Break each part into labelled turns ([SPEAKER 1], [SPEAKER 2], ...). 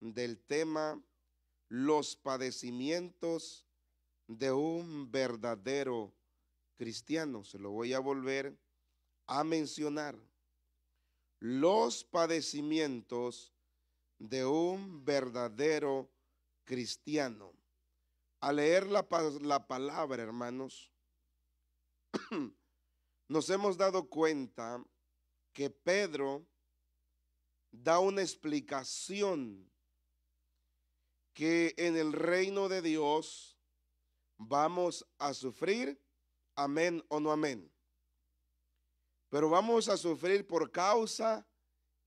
[SPEAKER 1] del tema Los padecimientos de un verdadero cristiano. Se lo voy a volver a mencionar. Los padecimientos de un verdadero cristiano. Al leer la, la palabra, hermanos, nos hemos dado cuenta que Pedro da una explicación que en el reino de Dios vamos a sufrir, amén o no amén. Pero vamos a sufrir por causa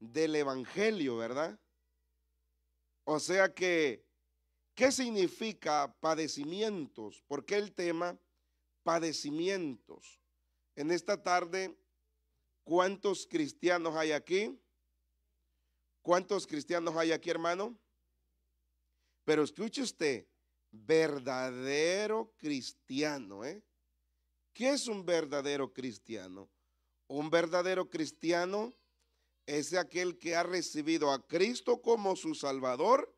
[SPEAKER 1] del Evangelio, ¿verdad? O sea que, ¿qué significa padecimientos? ¿Por qué el tema padecimientos? En esta tarde, ¿cuántos cristianos hay aquí? ¿Cuántos cristianos hay aquí, hermano? Pero escuche usted, verdadero cristiano, ¿eh? ¿Qué es un verdadero cristiano? Un verdadero cristiano es aquel que ha recibido a Cristo como su Salvador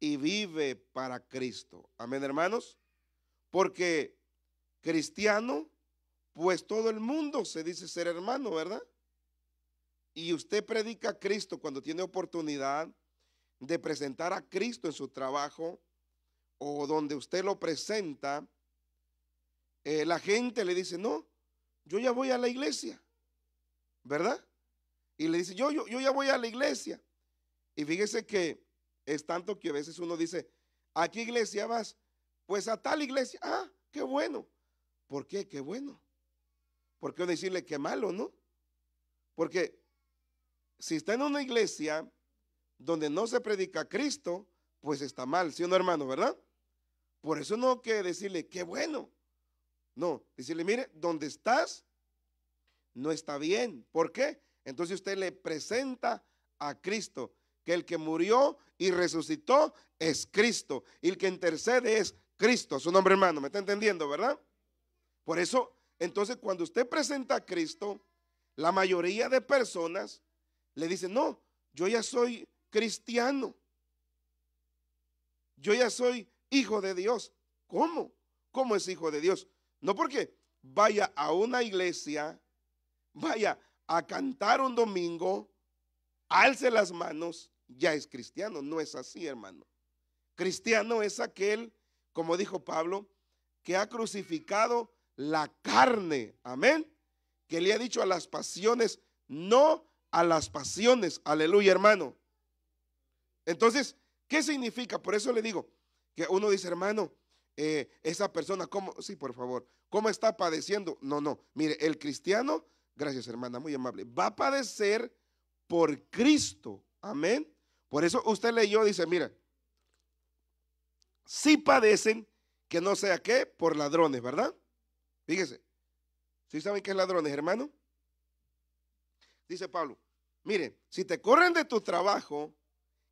[SPEAKER 1] y vive para Cristo. Amén, hermanos. Porque cristiano, pues todo el mundo se dice ser hermano, ¿verdad? Y usted predica a Cristo cuando tiene oportunidad, de presentar a Cristo en su trabajo o donde usted lo presenta, eh, la gente le dice, no, yo ya voy a la iglesia, ¿verdad? Y le dice, yo, yo, yo ya voy a la iglesia. Y fíjese que es tanto que a veces uno dice, ¿a qué iglesia vas? Pues a tal iglesia. Ah, qué bueno. ¿Por qué? Qué bueno. ¿Por qué decirle qué malo, no? Porque si está en una iglesia donde no se predica a Cristo, pues está mal, ¿sí o no, hermano, verdad? Por eso no quiere decirle, qué bueno. No, decirle, mire, donde estás no está bien. ¿Por qué? Entonces usted le presenta a Cristo, que el que murió y resucitó es Cristo, y el que intercede es Cristo, su nombre hermano, ¿me está entendiendo, verdad? Por eso, entonces cuando usted presenta a Cristo, la mayoría de personas le dicen, no, yo ya soy cristiano. Yo ya soy hijo de Dios. ¿Cómo? ¿Cómo es hijo de Dios? No porque vaya a una iglesia, vaya a cantar un domingo, alce las manos, ya es cristiano. No es así, hermano. Cristiano es aquel, como dijo Pablo, que ha crucificado la carne. Amén. Que le ha dicho a las pasiones, no a las pasiones. Aleluya, hermano. Entonces, ¿qué significa? Por eso le digo que uno dice, hermano, eh, esa persona, ¿cómo? Sí, por favor, ¿cómo está padeciendo? No, no, mire, el cristiano, gracias hermana, muy amable, va a padecer por Cristo. Amén. Por eso usted leyó, dice, mira, si sí padecen, que no sea qué, por ladrones, ¿verdad? Fíjese, si ¿sí saben qué es ladrones, hermano? Dice Pablo, miren, si te corren de tu trabajo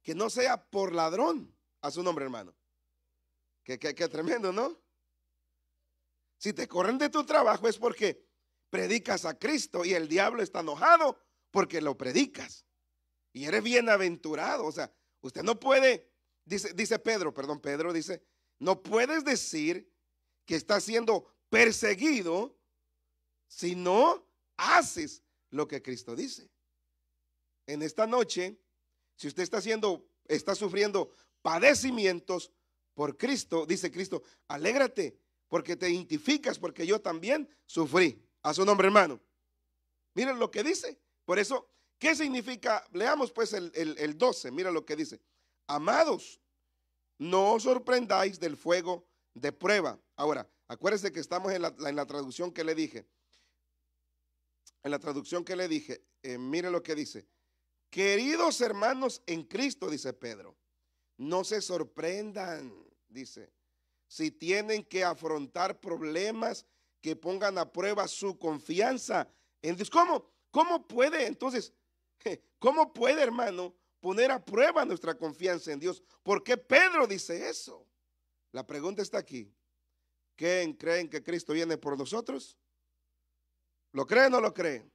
[SPEAKER 1] que no sea por ladrón a su nombre, hermano. Que, que, tremendo, ¿no? Si te corren de tu trabajo es porque predicas a Cristo y el diablo está enojado porque lo predicas. Y eres bienaventurado. O sea, usted no puede, dice, dice Pedro, perdón, Pedro dice, no puedes decir que estás siendo perseguido si no haces lo que Cristo dice. En esta noche si usted está haciendo, está sufriendo padecimientos por Cristo, dice Cristo, alégrate porque te identificas, porque yo también sufrí. A su nombre, hermano. Miren lo que dice. Por eso, ¿qué significa? Leamos pues el, 12, mira lo que dice. Amados, no os sorprendáis del fuego de prueba. Ahora, acuérdense que estamos en la, traducción que le dije. En la traducción que le dije, eh, mire lo que dice. Queridos hermanos en Cristo, dice Pedro, no se sorprendan, dice, si tienen que afrontar problemas que pongan a prueba su confianza. En Dios. ¿Cómo? ¿Cómo puede entonces? ¿Cómo puede, hermano, poner a prueba nuestra confianza en Dios? ¿Por qué Pedro dice eso? La pregunta está aquí. ¿Quién creen que Cristo viene por nosotros? ¿Lo creen o no lo creen?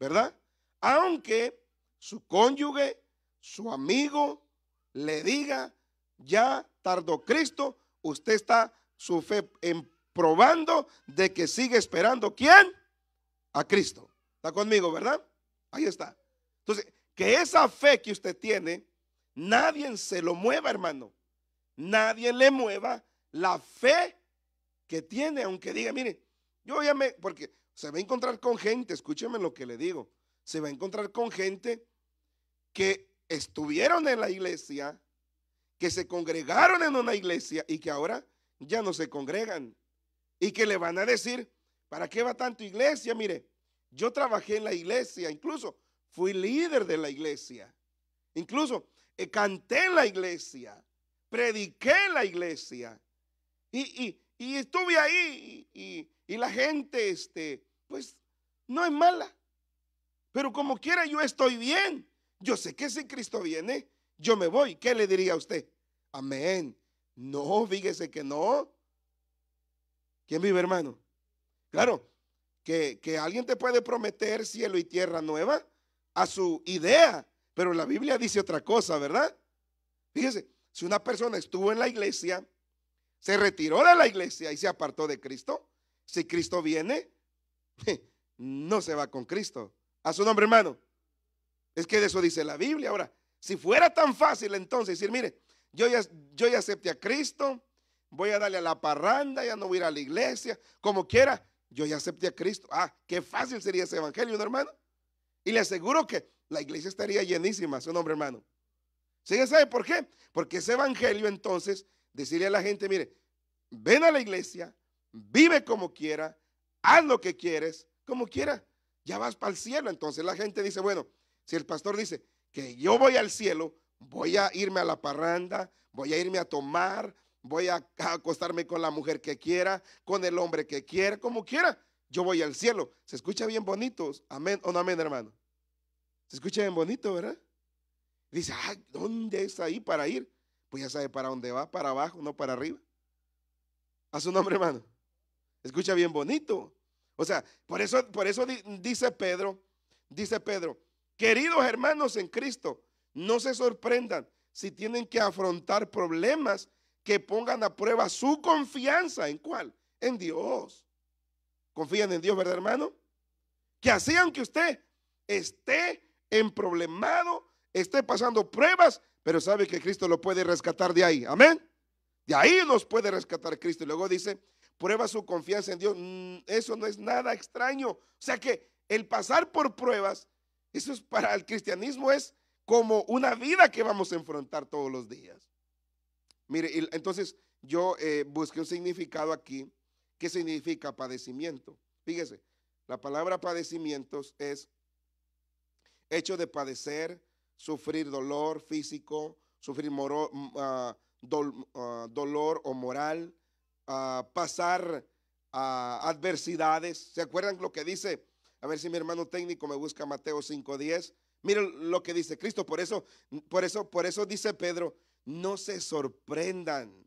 [SPEAKER 1] ¿Verdad? Aunque su cónyuge, su amigo, le diga, ya tardó Cristo, usted está su fe en probando de que sigue esperando quién? A Cristo. ¿Está conmigo, verdad? Ahí está. Entonces, que esa fe que usted tiene, nadie se lo mueva, hermano. Nadie le mueva la fe que tiene, aunque diga, mire, yo ya me, porque se va a encontrar con gente, escúcheme lo que le digo, se va a encontrar con gente que estuvieron en la iglesia, que se congregaron en una iglesia y que ahora ya no se congregan. Y que le van a decir, ¿para qué va tanto iglesia? Mire, yo trabajé en la iglesia, incluso fui líder de la iglesia, incluso eh, canté en la iglesia, prediqué en la iglesia y, estuve ahí y, y, la gente, este, pues, no es mala, pero como quiera yo estoy bien. Yo sé que si Cristo viene, yo me voy. ¿Qué le diría a usted? Amén. No, fíjese que no. ¿Quién vive, hermano? Claro, que, que alguien te puede prometer cielo y tierra nueva a su idea, pero la Biblia dice otra cosa, ¿verdad? Fíjese, si una persona estuvo en la iglesia, se retiró de la iglesia y se apartó de Cristo, si Cristo viene, no se va con Cristo. A su nombre, hermano. Es que de eso dice la Biblia. Ahora, si fuera tan fácil entonces decir, mire, yo ya, yo ya acepté a Cristo, voy a darle a la parranda, ya no voy a ir a la iglesia, como quiera, yo ya acepté a Cristo. Ah, qué fácil sería ese evangelio, ¿no, hermano. Y le aseguro que la iglesia estaría llenísima, su nombre, hermano. ¿Sí ya sabe por qué? Porque ese evangelio entonces, decirle a la gente, mire, ven a la iglesia, vive como quiera, haz lo que quieres, como quiera, ya vas para el cielo. Entonces la gente dice, bueno, si el pastor dice que yo voy al cielo, voy a irme a la parranda, voy a irme a tomar, voy a acostarme con la mujer que quiera, con el hombre que quiera, como quiera, yo voy al cielo. Se escucha bien bonito, amén o no amén, hermano. Se escucha bien bonito, ¿verdad? Dice, ah, ¿dónde está ahí para ir? Pues ya sabe para dónde va, para abajo, no para arriba. A su nombre, hermano. Escucha bien bonito. O sea, por eso, por eso dice Pedro, dice Pedro, Queridos hermanos en Cristo, no se sorprendan si tienen que afrontar problemas que pongan a prueba su confianza. ¿En cuál? En Dios. ¿Confían en Dios, verdad, hermano? Que así aunque usted esté en problemado, esté pasando pruebas, pero sabe que Cristo lo puede rescatar de ahí. Amén. De ahí nos puede rescatar Cristo. Y luego dice, prueba su confianza en Dios. Mm, eso no es nada extraño. O sea que el pasar por pruebas eso es para el cristianismo, es como una vida que vamos a enfrentar todos los días. Mire, entonces yo eh, busqué un significado aquí. ¿Qué significa padecimiento? Fíjese, la palabra padecimientos es hecho de padecer, sufrir dolor físico, sufrir ah, ah, dolor o moral, ah, pasar adversidades. ¿Se acuerdan lo que dice a ver si mi hermano técnico me busca Mateo 5:10. Miren lo que dice Cristo, por eso por eso por eso dice Pedro, no se sorprendan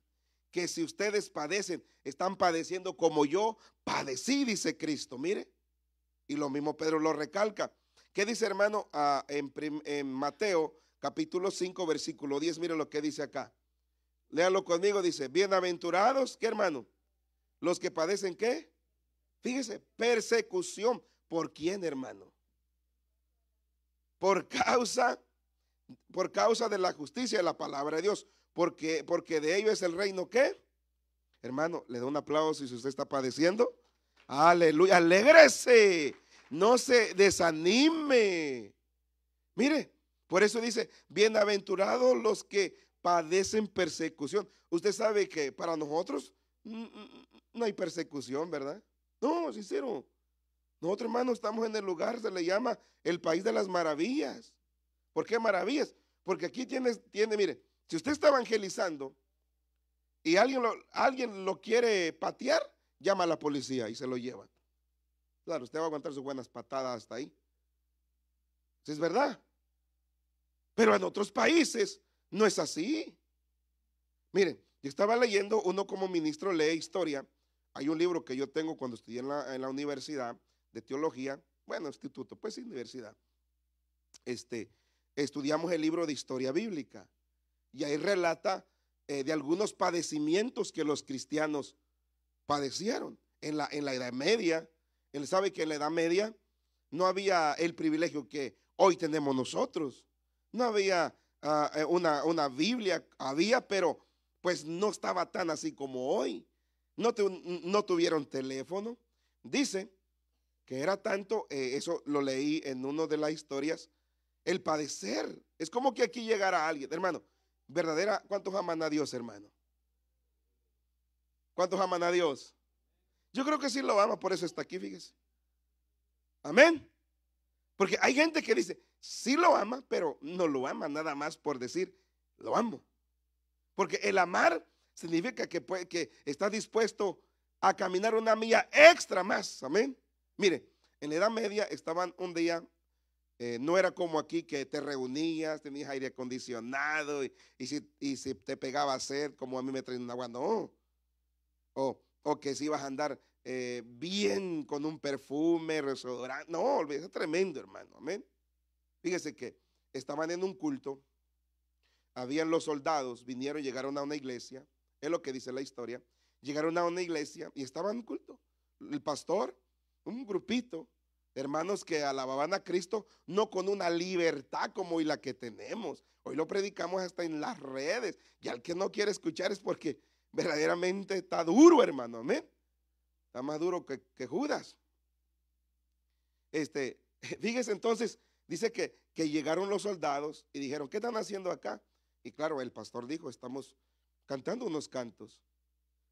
[SPEAKER 1] que si ustedes padecen, están padeciendo como yo padecí, dice Cristo. Mire, y lo mismo Pedro lo recalca. ¿Qué dice hermano en, Mateo capítulo 5 versículo 10? Miren lo que dice acá. Léalo conmigo, dice, bienaventurados, ¿qué hermano? Los que padecen qué? Fíjese, persecución. ¿Por quién, hermano? Por causa, por causa de la justicia de la palabra de Dios. Porque, porque de ello es el reino que, hermano, le doy un aplauso si usted está padeciendo. Aleluya, alégrese, no se desanime. Mire, por eso dice, bienaventurados los que padecen persecución. Usted sabe que para nosotros mm, mm, mm, no hay persecución, ¿verdad? No, sincero. Nosotros, hermanos, estamos en el lugar, se le llama el país de las maravillas. ¿Por qué maravillas? Porque aquí tiene, tiene mire, si usted está evangelizando y alguien lo, alguien lo quiere patear, llama a la policía y se lo lleva. Claro, usted va a aguantar sus buenas patadas hasta ahí. Si es verdad. Pero en otros países no es así. Miren, yo estaba leyendo uno como ministro lee historia. Hay un libro que yo tengo cuando estudié en la universidad teología, bueno, instituto, pues universidad. Este, estudiamos el libro de historia bíblica y ahí relata eh, de algunos padecimientos que los cristianos padecieron en la, en la Edad Media. Él sabe que en la Edad Media no había el privilegio que hoy tenemos nosotros. No había ah, eh, una, Biblia, había, pero pues no estaba tan así como hoy. No, no tuvieron teléfono. Dice que era tanto, eh, eso lo leí en una de las historias, el padecer. Es como que aquí llegara alguien, hermano, verdadera, ¿cuántos aman a Dios, hermano? ¿Cuántos aman a Dios? Yo creo que sí lo ama, por eso está aquí, fíjese. Amén. Porque hay gente que dice, sí lo ama, pero no lo ama nada más por decir, lo amo. Porque el amar significa que, que está dispuesto a caminar una milla extra más. Amén. Mire, en la Edad Media estaban un día, eh, no era como aquí que te reunías, tenías aire acondicionado y, si, te pegaba a sed, como a mí me traen un agua, no. O, que si ibas a andar eh, bien con un perfume, resodorante, No, es tremendo, hermano. Amén. Fíjese que estaban en un culto, habían los soldados, vinieron, llegaron a una iglesia, es lo que dice la historia, llegaron a una iglesia y estaban en culto. El pastor un grupito de hermanos que alababan a Cristo, no con una libertad como hoy la que tenemos. Hoy lo predicamos hasta en las redes. Y al que no quiere escuchar es porque verdaderamente está duro, hermano. Amén. Está más duro que, Judas. Este, fíjese entonces, dice que, llegaron los soldados y dijeron, ¿qué están haciendo acá? Y claro, el pastor dijo, estamos cantando unos cantos.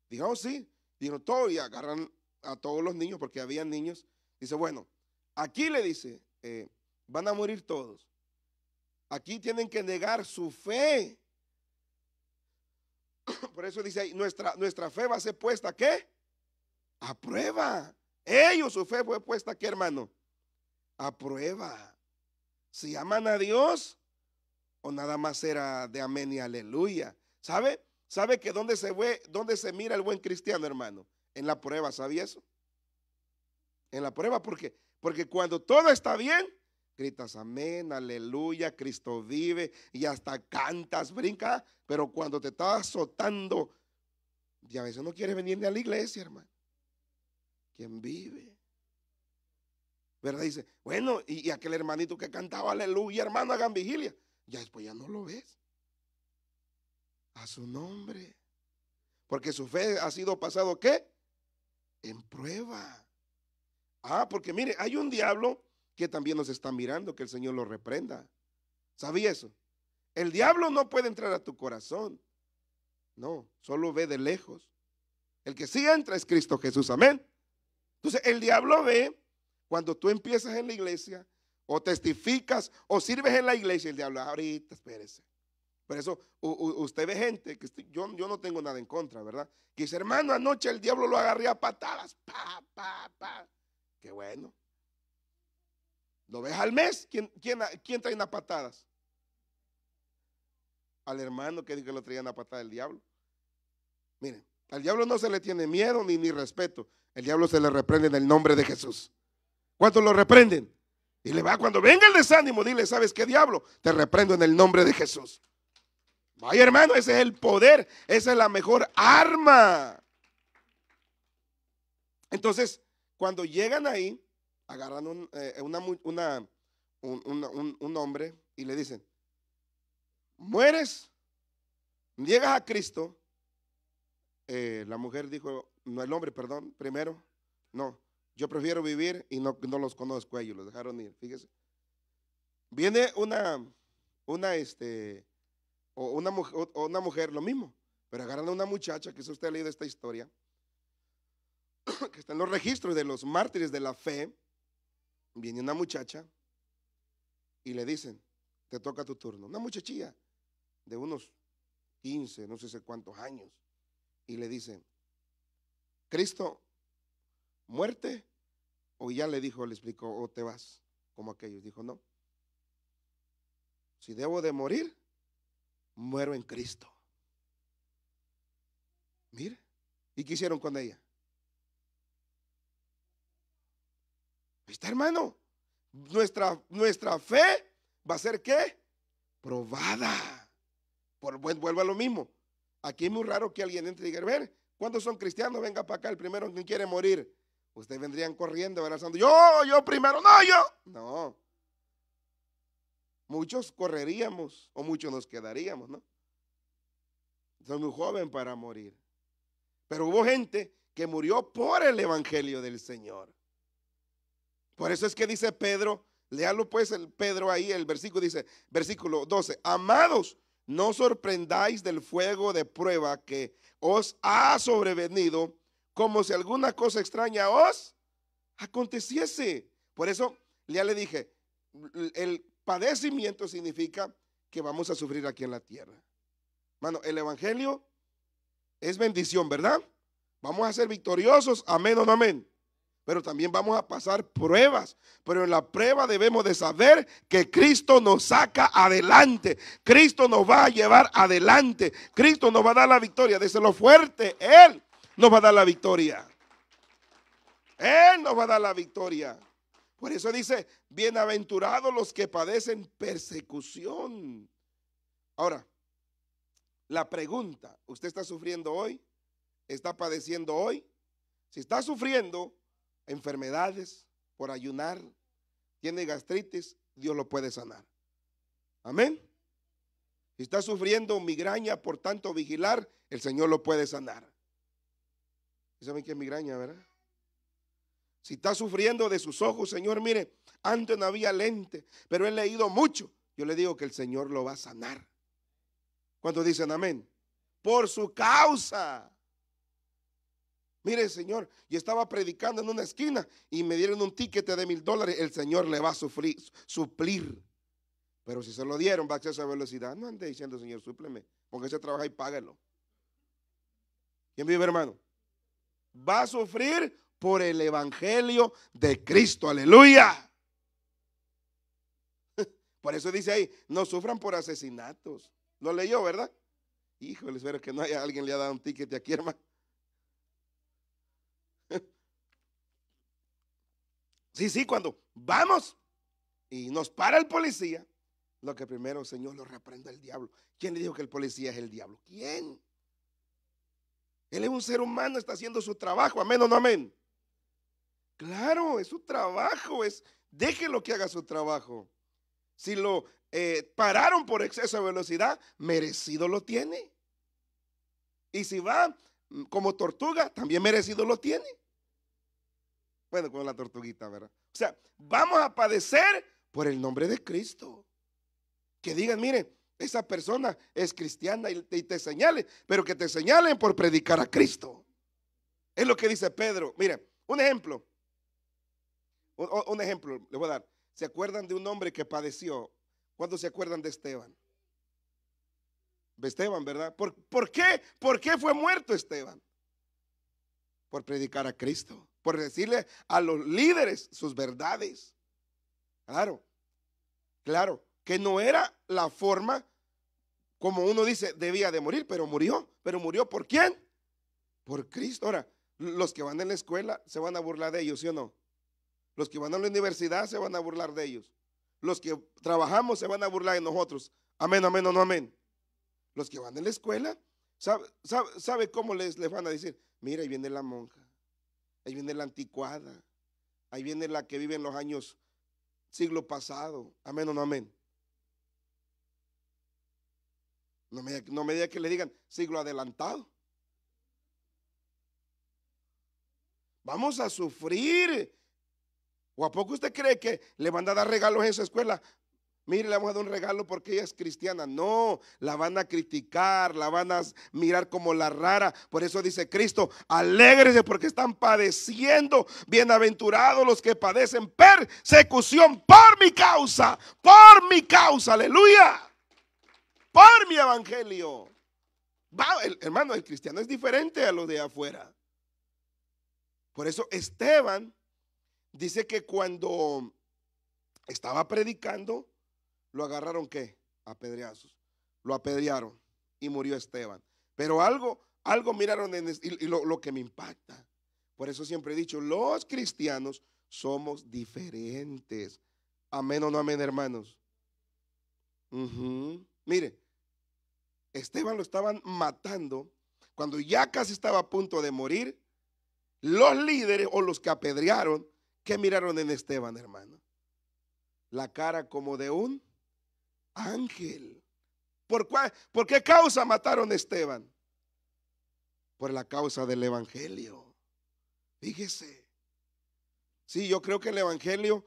[SPEAKER 1] Dijo, oh sí. Dijeron, todo y agarran a todos los niños, porque había niños, dice, bueno, aquí le dice, eh, van a morir todos. Aquí tienen que negar su fe. Por eso dice nuestra, nuestra fe va a ser puesta, ¿qué? A prueba. Ellos, su fe fue puesta, ¿qué hermano? A prueba. Si aman a Dios o nada más era de amén y aleluya. ¿Sabe? ¿Sabe que dónde se ve, dónde se mira el buen cristiano, hermano? en la prueba, ¿sabía eso? En la prueba, ¿por qué? Porque cuando todo está bien, gritas amén, aleluya, Cristo vive y hasta cantas, brinca, pero cuando te estás azotando, ya a veces no quieres venir a la iglesia, hermano. ¿Quién vive? ¿Verdad? Dice, bueno, y, y aquel hermanito que cantaba aleluya, hermano, hagan vigilia. Ya después ya no lo ves. A su nombre. Porque su fe ha sido pasado, ¿qué? en prueba. Ah, porque mire, hay un diablo que también nos está mirando, que el Señor lo reprenda. ¿Sabía eso? El diablo no puede entrar a tu corazón. No, solo ve de lejos. El que sí entra es Cristo Jesús, amén. Entonces, el diablo ve cuando tú empiezas en la iglesia o testificas o sirves en la iglesia, el diablo, ahorita, espérese. Por eso usted ve gente que yo, yo, no tengo nada en contra, ¿verdad? Que dice, hermano, anoche el diablo lo agarré a patadas. Pa, pa, pa. Qué bueno. ¿Lo ves al mes? ¿Quién, quién, trae una patadas? Al hermano que dijo que lo traía a patada el diablo. Miren, al diablo no se le tiene miedo ni, ni respeto. El diablo se le reprende en el nombre de Jesús. ¿Cuánto lo reprenden? Y le va, cuando venga el desánimo, dile, ¿sabes qué diablo? Te reprendo en el nombre de Jesús. Ay hermano, ese es el poder, esa es la mejor arma. Entonces, cuando llegan ahí, agarran un, eh, eh, una, un, hombre y le dicen, mueres, llegas a Cristo, eh, la mujer dijo, no el hombre, perdón, primero, no, yo prefiero vivir y no, no los conozco ellos, los dejaron ir, fíjese. Viene una, una, este, o una, mujer, o una mujer, lo mismo. Pero agarran a una muchacha, que usted ha leído esta historia, que está en los registros de los mártires de la fe. Viene una muchacha y le dicen, te toca tu turno. Una muchachilla de unos 15, no sé, sé cuántos años. Y le dicen, Cristo, muerte. O ya le dijo, le explicó, o te vas, como aquellos. Dijo, no. Si debo de morir, muero en Cristo. Mire, ¿y qué hicieron con ella? viste hermano. Nuestra, nuestra fe va a ser qué? Probada. Por, vuelvo a lo mismo. Aquí es muy raro que alguien entre y diga, ver, ¿cuántos son cristianos? Venga para acá, el primero que quiere morir. Ustedes vendrían corriendo, abrazando. Yo, yo primero, no, yo. No muchos correríamos o muchos nos quedaríamos, ¿no? Soy muy joven para morir. Pero hubo gente que murió por el Evangelio del Señor. Por eso es que dice Pedro, léalo pues el Pedro ahí, el versículo dice, versículo 12, amados, no sorprendáis del fuego de prueba que os ha sobrevenido, como si alguna cosa extraña os aconteciese. Por eso ya le dije, el Padecimiento significa que vamos a sufrir aquí en la tierra. Mano, el Evangelio es bendición, ¿verdad? Vamos a ser victoriosos, amén o no amén. Pero también vamos a pasar pruebas. Pero en la prueba debemos de saber que Cristo nos saca adelante. Cristo nos va a llevar adelante. Cristo nos va a dar la victoria. lo fuerte. Él nos va a dar la victoria. Él nos va a dar la victoria. Por eso dice, bienaventurados los que padecen persecución. Ahora, la pregunta, ¿usted está sufriendo hoy? ¿Está padeciendo hoy? Si está sufriendo enfermedades por ayunar, tiene gastritis, Dios lo puede sanar. Amén. Si está sufriendo migraña por tanto vigilar, el Señor lo puede sanar. ¿Y saben qué es migraña, verdad? Si está sufriendo de sus ojos, Señor, mire, antes no había lente, pero he leído mucho. Yo le digo que el Señor lo va a sanar. Cuando dicen amén? Por su causa. Mire, Señor, yo estaba predicando en una esquina y me dieron un tiquete de mil dólares. El Señor le va a sufrir, suplir. Pero si se lo dieron, va a acceder a velocidad. No ande diciendo, Señor, súpleme. Porque ese trabaja y páguelo. ¿Quién vive, hermano? Va a sufrir por el Evangelio de Cristo. Aleluya. Por eso dice ahí, no sufran por asesinatos. Lo leyó, ¿verdad? Híjole, espero que no haya alguien le ha dado un ticket aquí, hermano. Sí, sí, cuando vamos y nos para el policía, lo que primero, Señor, lo reprenda el diablo. ¿Quién le dijo que el policía es el diablo? ¿Quién? Él es un ser humano, está haciendo su trabajo, amén o no amén. Claro, es su trabajo, es déjelo que haga su trabajo. Si lo eh, pararon por exceso de velocidad, merecido lo tiene. Y si va mm, como tortuga, también merecido lo tiene. Bueno, con la tortuguita, ¿verdad? O sea, vamos a padecer por el nombre de Cristo. Que digan, mire, esa persona es cristiana y te, y señalen, pero que te señalen por predicar a Cristo. Es lo que dice Pedro. Mire, un ejemplo. Un, ejemplo le voy a dar. ¿Se acuerdan de un hombre que padeció? ¿Cuándo se acuerdan de Esteban? De Esteban, ¿verdad? ¿Por, ¿Por, qué? ¿Por qué fue muerto Esteban? Por predicar a Cristo, por decirle a los líderes sus verdades. Claro, claro, que no era la forma como uno dice debía de morir, pero murió. ¿Pero murió por quién? Por Cristo. Ahora, los que van en la escuela se van a burlar de ellos, ¿sí o no? Los que van a la universidad se van a burlar de ellos. Los que trabajamos se van a burlar de nosotros. Amén, amén o no amén. Los que van a la escuela, ¿sabe, cómo les, van a decir? Mira, ahí viene la monja, ahí viene la anticuada, ahí viene la que vive en los años, siglo pasado. Amén o no amén. No me, no me diga que le digan siglo adelantado. Vamos a sufrir ¿O a poco usted cree que le van a dar regalos en su escuela? Mire, le vamos a dar un regalo porque ella es cristiana. No, la van a criticar, la van a mirar como la rara. Por eso dice Cristo, alégrese porque están padeciendo. Bienaventurados los que padecen persecución por mi causa, por mi causa, aleluya. Por mi evangelio. el, hermano, el cristiano es diferente a los de afuera. Por eso Esteban Dice que cuando estaba predicando, lo agarraron qué? Apedreazos. Lo apedrearon y murió Esteban. Pero algo, algo miraron en, y, lo, que me impacta. Por eso siempre he dicho, los cristianos somos diferentes. Amén o no amén, hermanos. Mire, Esteban lo estaban matando cuando ya casi estaba a punto de morir. Los líderes o los que apedrearon ¿Qué miraron en Esteban, hermano? La cara como de un ángel. ¿Por, qué causa mataron a Esteban? Por la causa del Evangelio. Fíjese. Sí, yo creo que el Evangelio,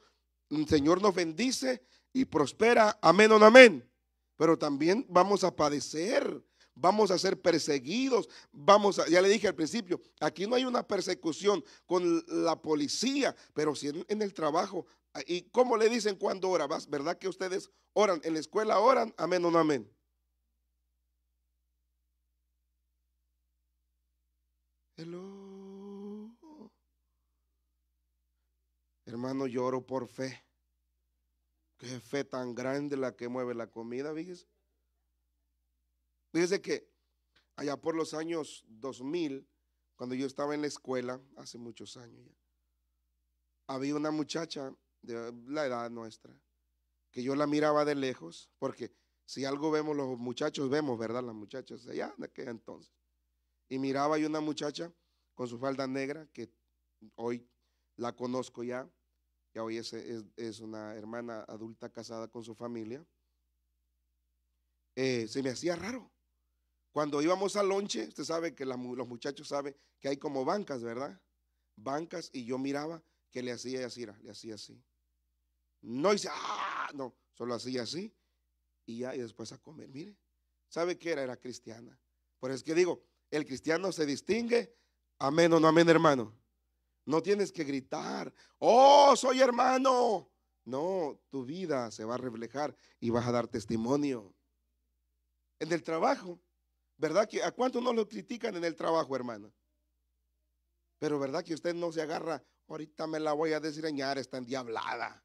[SPEAKER 1] el mm, Señor nos bendice y prospera. Amén o no amén. Pero también vamos a padecer vamos a ser perseguidos, vamos ya le dije al principio, aquí no hay una persecución con la policía, pero sí en, el trabajo. Ah, ¿Y cómo le dicen cuando ora? ¿Verdad que ustedes oran? ¿En la escuela oran? Amén o no amén. Hello. Hermano, lloro por fe. Qué fe tan grande la que mueve la comida, fíjese. Fíjese que allá por los años 2000, cuando yo estaba en la escuela, hace muchos años ya, había una muchacha de la edad nuestra, que yo la miraba de lejos, porque si algo vemos los muchachos, vemos, ¿verdad? Las muchachas allá de aquel entonces. Y miraba yo una muchacha con su falda negra, que hoy la conozco ya, ya hoy es, es, una hermana adulta casada con su familia. Eh, se me hacía raro. Cuando íbamos al lonche, usted sabe que los muchachos saben que hay como bancas, ¿verdad? Bancas, y yo miraba que le hacía así, le hacía así. No hice, ¡ah! No, solo hacía así y ya, y después a comer. Mire, ¿sabe qué era? Era cristiana. Por eso es que digo, el cristiano se distingue, amén o no amén, hermano. No tienes que gritar, oh, soy hermano. No, tu vida se va a reflejar y vas a dar testimonio. En el trabajo, ¿Verdad que a cuánto no lo critican en el trabajo, hermano? Pero ¿verdad que usted no se agarra? Ahorita me la voy a desgreñar, está endiablada.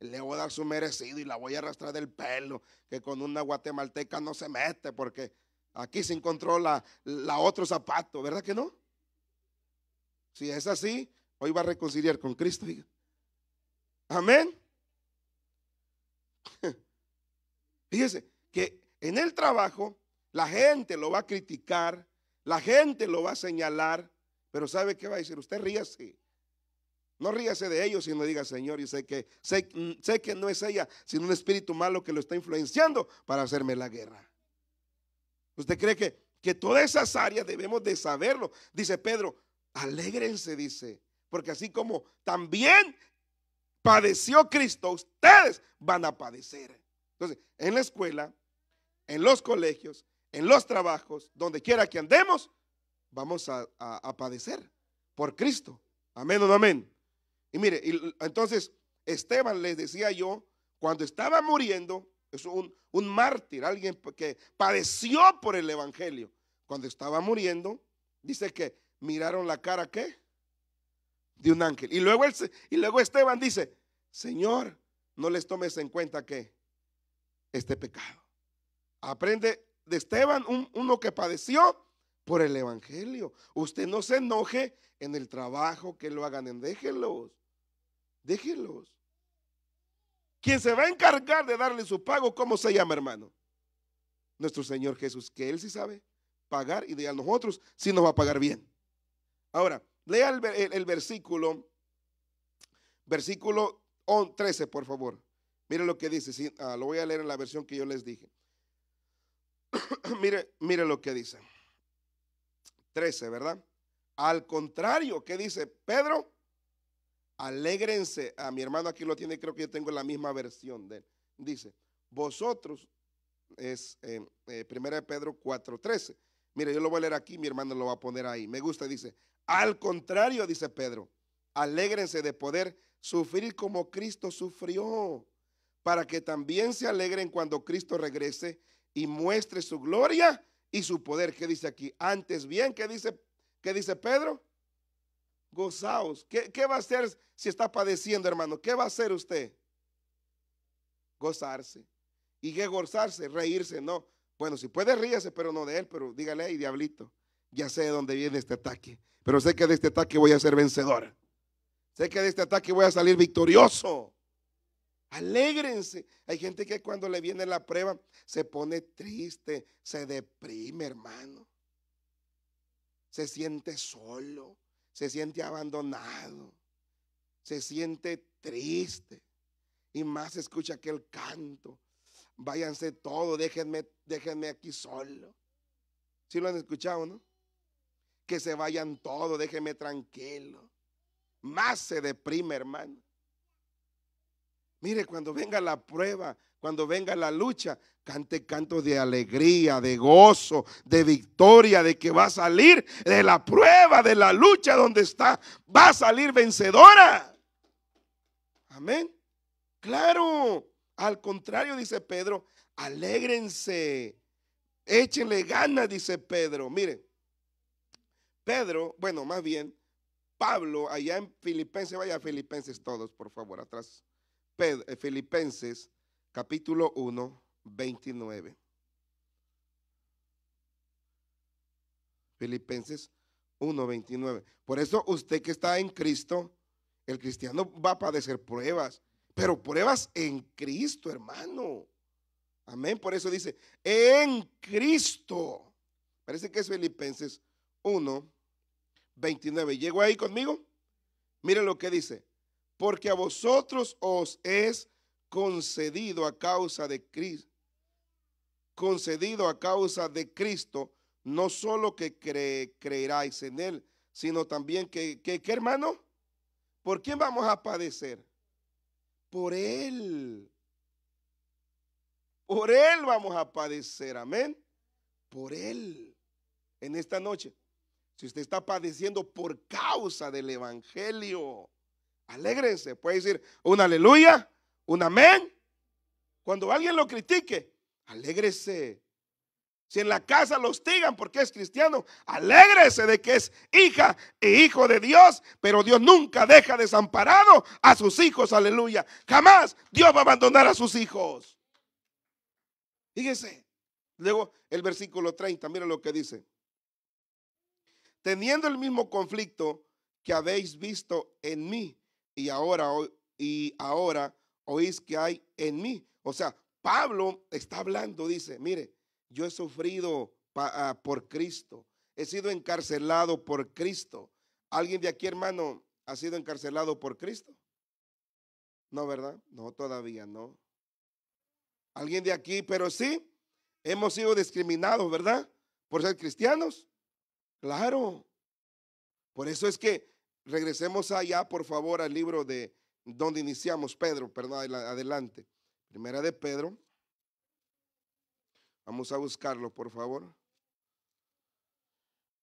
[SPEAKER 1] Le voy a dar su merecido y la voy a arrastrar del pelo, que con una guatemalteca no se mete porque aquí se encontró la, la otro zapato, ¿verdad que no? Si es así, hoy va a reconciliar con Cristo. Amén. Fíjese que en el trabajo la gente lo va a criticar, la gente lo va a señalar, pero ¿sabe qué va a decir? Usted ríase. No ríase de ellos, sino diga, Señor, y sé que, mm, sé que no es ella, sino un espíritu malo que lo está influenciando para hacerme la guerra. ¿Usted cree que, que todas esas áreas debemos de saberlo? Dice Pedro, alégrense, dice, porque así como también padeció Cristo, ustedes van a padecer. Entonces, en la escuela, en los colegios, en los trabajos, donde quiera que andemos, vamos a, padecer por Cristo. Amén o no amén. Y mire, entonces Esteban les decía yo, cuando estaba muriendo, es un, mártir, alguien que padeció por el Evangelio. Cuando estaba muriendo, dice que miraron la cara, ¿qué? De un ángel. Y luego, y luego Esteban dice, Señor, no les tomes en cuenta que este pecado. Aprende de Esteban, uno que padeció por el Evangelio. Usted no se enoje en el trabajo que lo hagan, en, déjenlos, déjenlos. Quien se va a encargar de darle su pago, ¿cómo se llama, hermano? Nuestro Señor Jesús, que Él sí sabe pagar y de a nosotros sí nos va a pagar bien. Ahora, lea el, el, versículo, versículo 13, por favor. Mire lo que dice, ah, lo voy a leer en la versión que yo les dije. mire, mire lo que dice. 13, ¿verdad? Al contrario, ¿qué dice Pedro? Alégrense. A ah, mi hermano aquí lo tiene, creo que yo tengo la misma versión de él. Dice, vosotros, es eh, eh primera de Pedro 4.13. Mire, yo lo voy a leer aquí, mi hermano lo va a poner ahí. Me gusta, dice, al contrario, dice Pedro, alégrense de poder sufrir como Cristo sufrió, para que también se alegren cuando Cristo regrese y muestre su gloria y su poder. ¿Qué dice aquí? Antes bien, ¿qué dice, qué dice Pedro? Gozaos. ¿Qué, ¿Qué va a hacer si está padeciendo, hermano? ¿Qué va a hacer usted? Gozarse. ¿Y qué gozarse? Reírse, no. Bueno, si puede ríase, pero no de él, pero dígale, ahí, diablito, ya sé de dónde viene este ataque, pero sé que de este ataque voy a ser vencedor. Sé que de este ataque voy a salir victorioso. Alégrense. Hay gente que cuando le viene la prueba se pone triste, se deprime, hermano. Se siente solo, se siente abandonado, se siente triste. Y más escucha aquel canto. Váyanse todo, déjenme, déjenme aquí solo. Si lo han escuchado, ¿no? Que se vayan todo, déjenme tranquilo. Más se deprime, hermano. Mire, cuando venga la prueba, cuando venga la lucha, cante cantos de alegría, de gozo, de victoria, de que va a salir de la prueba, de la lucha donde está, va a salir vencedora. Amén. Claro, al contrario, dice Pedro, alégrense, échenle ganas, dice Pedro. mire Pedro, bueno, más bien, Pablo, allá en Filipenses, vaya a Filipenses todos, por favor, atrás eh, Filipenses capítulo 1, 29. Filipenses 1, 29. Por eso usted que está en Cristo, el cristiano va a padecer pruebas, pero pruebas en Cristo, hermano. Amén. Por eso dice, en Cristo. Parece que es Filipenses 1, 29. ¿Llegó ahí conmigo? Mire lo que dice porque a vosotros os es concedido a causa de Cristo, concedido a causa de Cristo, no solo que creeráis en Él, sino también que, que, hermano, ¿por quién vamos a padecer? Por Él. Por Él vamos a padecer, amén. Por Él. En esta noche, si usted está padeciendo por causa del Evangelio, Alégrense. Puede decir un aleluya, un amén. Cuando alguien lo critique, alégrese. Si en la casa lo hostigan porque es cristiano, alégrese de que es hija e hijo de Dios, pero Dios nunca deja desamparado a sus hijos, aleluya. Jamás Dios va a abandonar a sus hijos. Fíjese. Luego el versículo 30, mira lo que dice. Teniendo el mismo conflicto que habéis visto en mí, y ahora, y ahora oís que hay en mí. O sea, Pablo está hablando, dice, mire, yo he sufrido ah, por Cristo, he sido encarcelado por Cristo. ¿Alguien de aquí, hermano, ha sido encarcelado por Cristo? No, ¿verdad? No, todavía no. ¿Alguien de aquí, pero sí? Hemos sido discriminados, ¿verdad? Por ser cristianos. Claro. Por eso es que Regresemos allá, por favor, al libro de donde iniciamos, Pedro, perdón, adelante. Primera de Pedro. Vamos a buscarlo, por favor.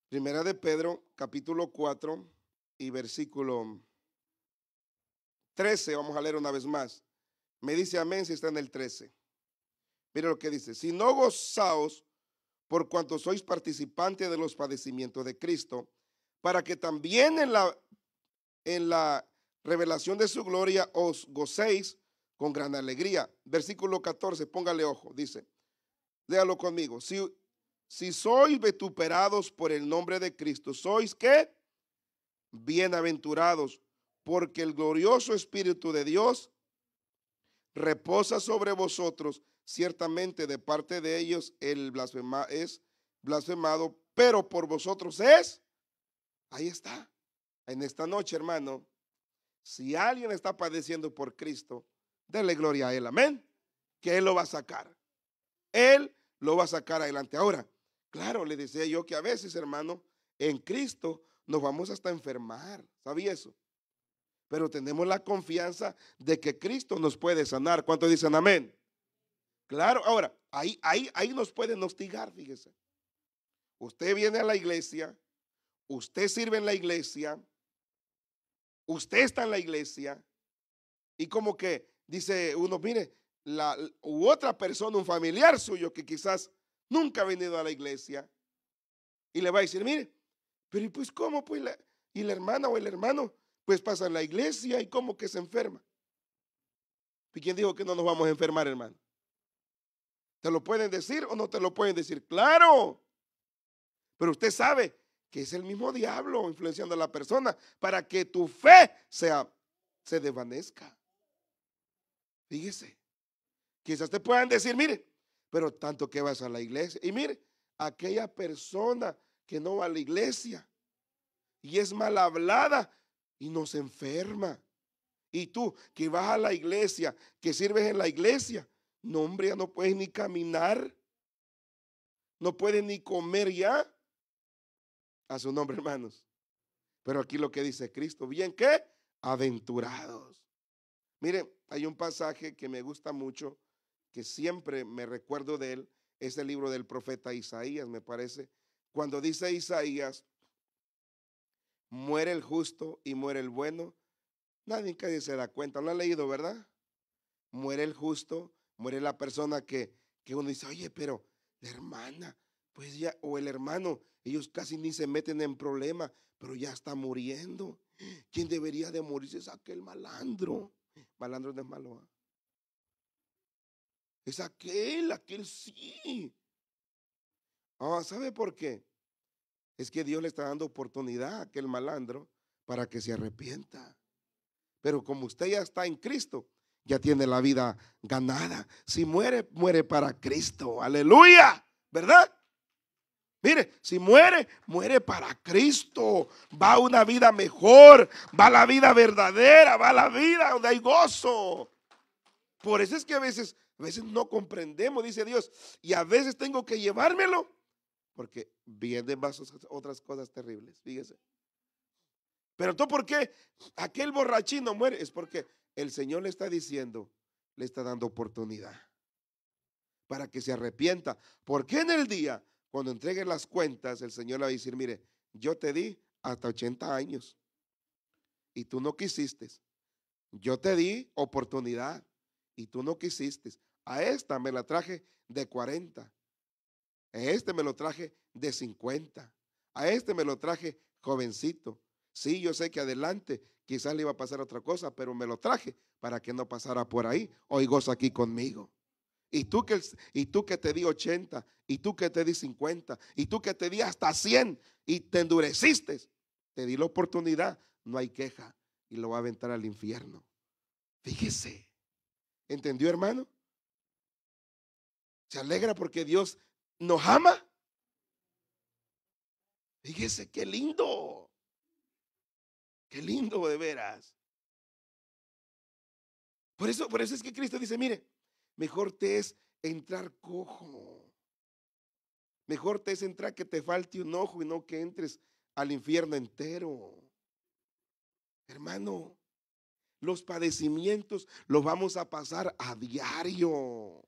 [SPEAKER 1] Primera de Pedro, capítulo 4 y versículo 13. Vamos a leer una vez más. Me dice amén si está en el 13. Mira lo que dice. Si no gozaos por cuanto sois participantes de los padecimientos de Cristo, para que también en la, en la revelación de su gloria os gocéis con gran alegría. Versículo 14, póngale ojo, dice, léalo conmigo. Si, si sois vetuperados por el nombre de Cristo, ¿sois qué? Bienaventurados, porque el glorioso Espíritu de Dios reposa sobre vosotros. Ciertamente de parte de ellos el blasfema, es blasfemado, pero por vosotros es Ahí está. En esta noche, hermano, si alguien está padeciendo por Cristo, dele gloria a Él. Amén. Que Él lo va a sacar. Él lo va a sacar adelante. Ahora, claro, le decía yo que a veces, hermano, en Cristo nos vamos hasta enfermar. ¿Sabía eso? Pero tenemos la confianza de que Cristo nos puede sanar. ¿cuánto dicen amén? Claro, ahora, ahí, ahí, ahí nos pueden hostigar, fíjese. Usted viene a la iglesia usted sirve en la iglesia, usted está en la iglesia, y como que dice uno, mire, la, u otra persona, un familiar suyo que quizás nunca ha venido a la iglesia, y le va a decir, mire, pero ¿y pues cómo? Pues la, y la hermana o el hermano, pues pasa en la iglesia y como que se enferma. ¿Y quién dijo que no nos vamos a enfermar, hermano? ¿Te lo pueden decir o no te lo pueden decir? Claro. Pero usted sabe que es el mismo diablo influenciando a la persona para que tu fe se desvanezca. Fíjese, quizás te puedan decir, mire, pero tanto que vas a la iglesia. Y mire, aquella persona que no va a la iglesia y es mal hablada y nos enferma. Y tú que vas a la iglesia, que sirves en la iglesia, no hombre, ya no puedes ni caminar, no puedes ni comer ya a su nombre, hermanos. Pero aquí lo que dice Cristo, bien qué? Aventurados. Miren, hay un pasaje que me gusta mucho, que siempre me recuerdo de él, es el libro del profeta Isaías, me parece. Cuando dice Isaías, muere el justo y muere el bueno, nadie, se da cuenta, lo ha leído, ¿verdad? Muere el justo, muere la persona que, que uno dice, oye, pero la hermana, pues ya, o el hermano, ellos casi ni se meten en problemas, pero ya está muriendo. ¿Quién debería de morirse es aquel malandro. Malandro no es malo. ¿ah? Es aquel, aquel sí. Ahora, ¿sabe por qué? Es que Dios le está dando oportunidad a aquel malandro para que se arrepienta. Pero como usted ya está en Cristo, ya tiene la vida ganada. Si muere, muere para Cristo. Aleluya. ¿Verdad? Mire, si muere, muere para Cristo. Va a una vida mejor, va a la vida verdadera, va a la vida donde hay gozo. Por eso es que a veces, a veces no comprendemos, dice Dios, y a veces tengo que llevármelo porque vienen más otras cosas terribles, fíjese. Pero tú, ¿por qué aquel borrachino muere? Es porque el Señor le está diciendo, le está dando oportunidad para que se arrepienta. Porque en el día cuando entreguen las cuentas, el Señor le va a decir, mire, yo te di hasta 80 años y tú no quisiste. Yo te di oportunidad y tú no quisiste. A esta me la traje de 40. A este me lo traje de 50. A este me lo traje jovencito. Sí, yo sé que adelante quizás le iba a pasar otra cosa, pero me lo traje para que no pasara por ahí. Hoy goza aquí conmigo y tú que, y tú que te di 80, y tú que te di 50, y tú que te di hasta 100 y te endureciste, te di la oportunidad, no hay queja y lo va a aventar al infierno. Fíjese, ¿entendió hermano? ¿Se alegra porque Dios nos ama? Fíjese qué lindo, qué lindo de veras. Por eso, por eso es que Cristo dice, mire, Mejor te es entrar cojo. Mejor te es entrar que te falte un ojo y no que entres al infierno entero. Hermano, los padecimientos los vamos a pasar a diario.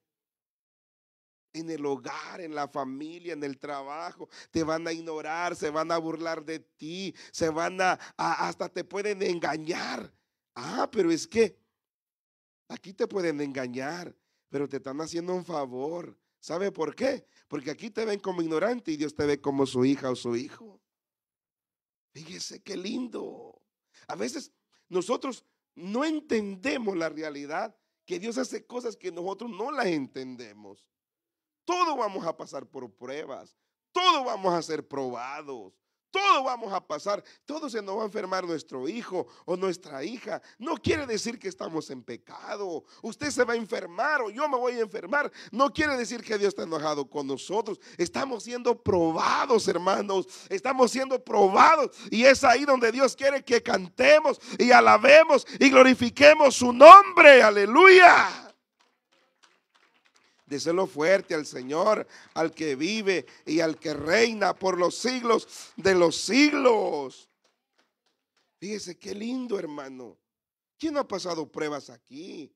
[SPEAKER 1] En el hogar, en la familia, en el trabajo, te van a ignorar, se van a burlar de ti, se van a, hasta te pueden engañar. Ah, pero es que aquí te pueden engañar pero te están haciendo un favor. ¿Sabe por qué? Porque aquí te ven como ignorante y Dios te ve como su hija o su hijo. Fíjese qué lindo. A veces nosotros no entendemos la realidad, que Dios hace cosas que nosotros no las entendemos. Todo vamos a pasar por pruebas, todo vamos a ser probados, todos vamos a pasar, todo se nos va a enfermar nuestro hijo o nuestra hija. No quiere decir que estamos en pecado. Usted se va a enfermar o yo me voy a enfermar. No quiere decir que Dios está enojado con nosotros. Estamos siendo probados, hermanos. Estamos siendo probados. Y es ahí donde Dios quiere que cantemos y alabemos y glorifiquemos su nombre. Aleluya lo fuerte al Señor, al que vive y al que reina por los siglos de los siglos. Fíjese qué lindo, hermano. ¿Quién ha pasado pruebas aquí?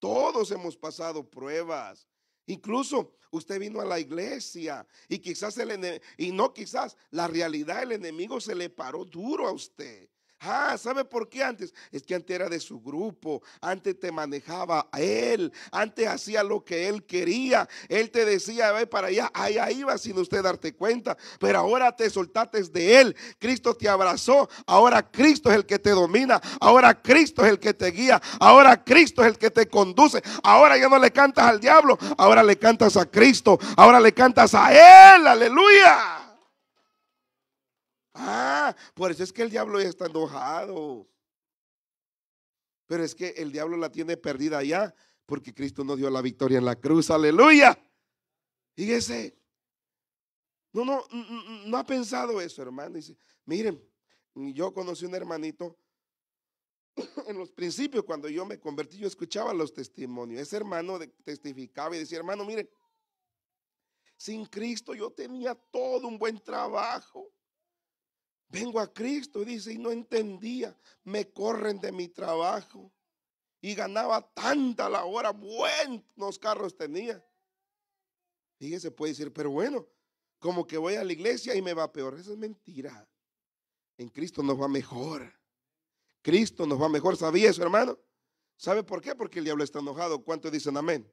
[SPEAKER 1] Todos hemos pasado pruebas. Incluso usted vino a la iglesia y quizás el y no quizás la realidad el enemigo se le paró duro a usted. Ah, ¿sabe por qué antes? Es que antes era de su grupo, antes te manejaba a él, antes hacía lo que él quería, él te decía, ve para allá, ahí iba sin usted darte cuenta, pero ahora te soltaste de él, Cristo te abrazó, ahora Cristo es el que te domina, ahora Cristo es el que te guía, ahora Cristo es el que te conduce, ahora ya no le cantas al diablo, ahora le cantas a Cristo, ahora le cantas a él, aleluya. Ah, por eso es que el diablo ya está enojado. Pero es que el diablo la tiene perdida ya porque Cristo no dio la victoria en la cruz. Aleluya. Fíjese. No, no, no ha pensado eso, hermano. Dice, miren, yo conocí un hermanito en los principios, cuando yo me convertí, yo escuchaba los testimonios. Ese hermano testificaba y decía, hermano, miren, sin Cristo yo tenía todo un buen trabajo. Vengo a Cristo, dice, y no entendía. Me corren de mi trabajo. Y ganaba tanta la hora. Buenos carros tenía. se puede decir, pero bueno, como que voy a la iglesia y me va peor. Esa es mentira. En Cristo nos va mejor. Cristo nos va mejor. ¿Sabía eso, hermano? ¿Sabe por qué? Porque el diablo está enojado. ¿Cuántos dicen amén?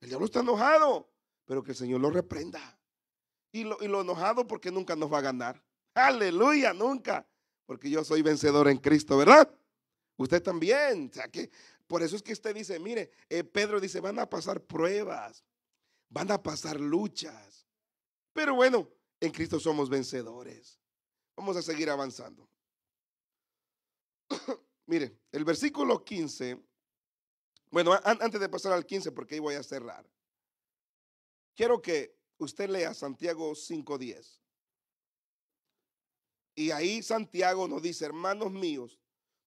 [SPEAKER 1] El diablo está enojado, pero que el Señor lo reprenda. y lo enojado porque nunca nos va a ganar. Aleluya, nunca. Porque yo soy vencedor en Cristo, ¿verdad? Usted también. O sea, que por eso es que usted dice, mire, eh, Pedro dice, van a pasar pruebas, van a pasar luchas. Pero bueno, en Cristo somos vencedores. Vamos a seguir avanzando. mire, el versículo 15. Bueno, antes de pasar al 15, porque ahí voy a cerrar. Quiero que usted lea Santiago 5.10. Y ahí Santiago nos dice, hermanos míos,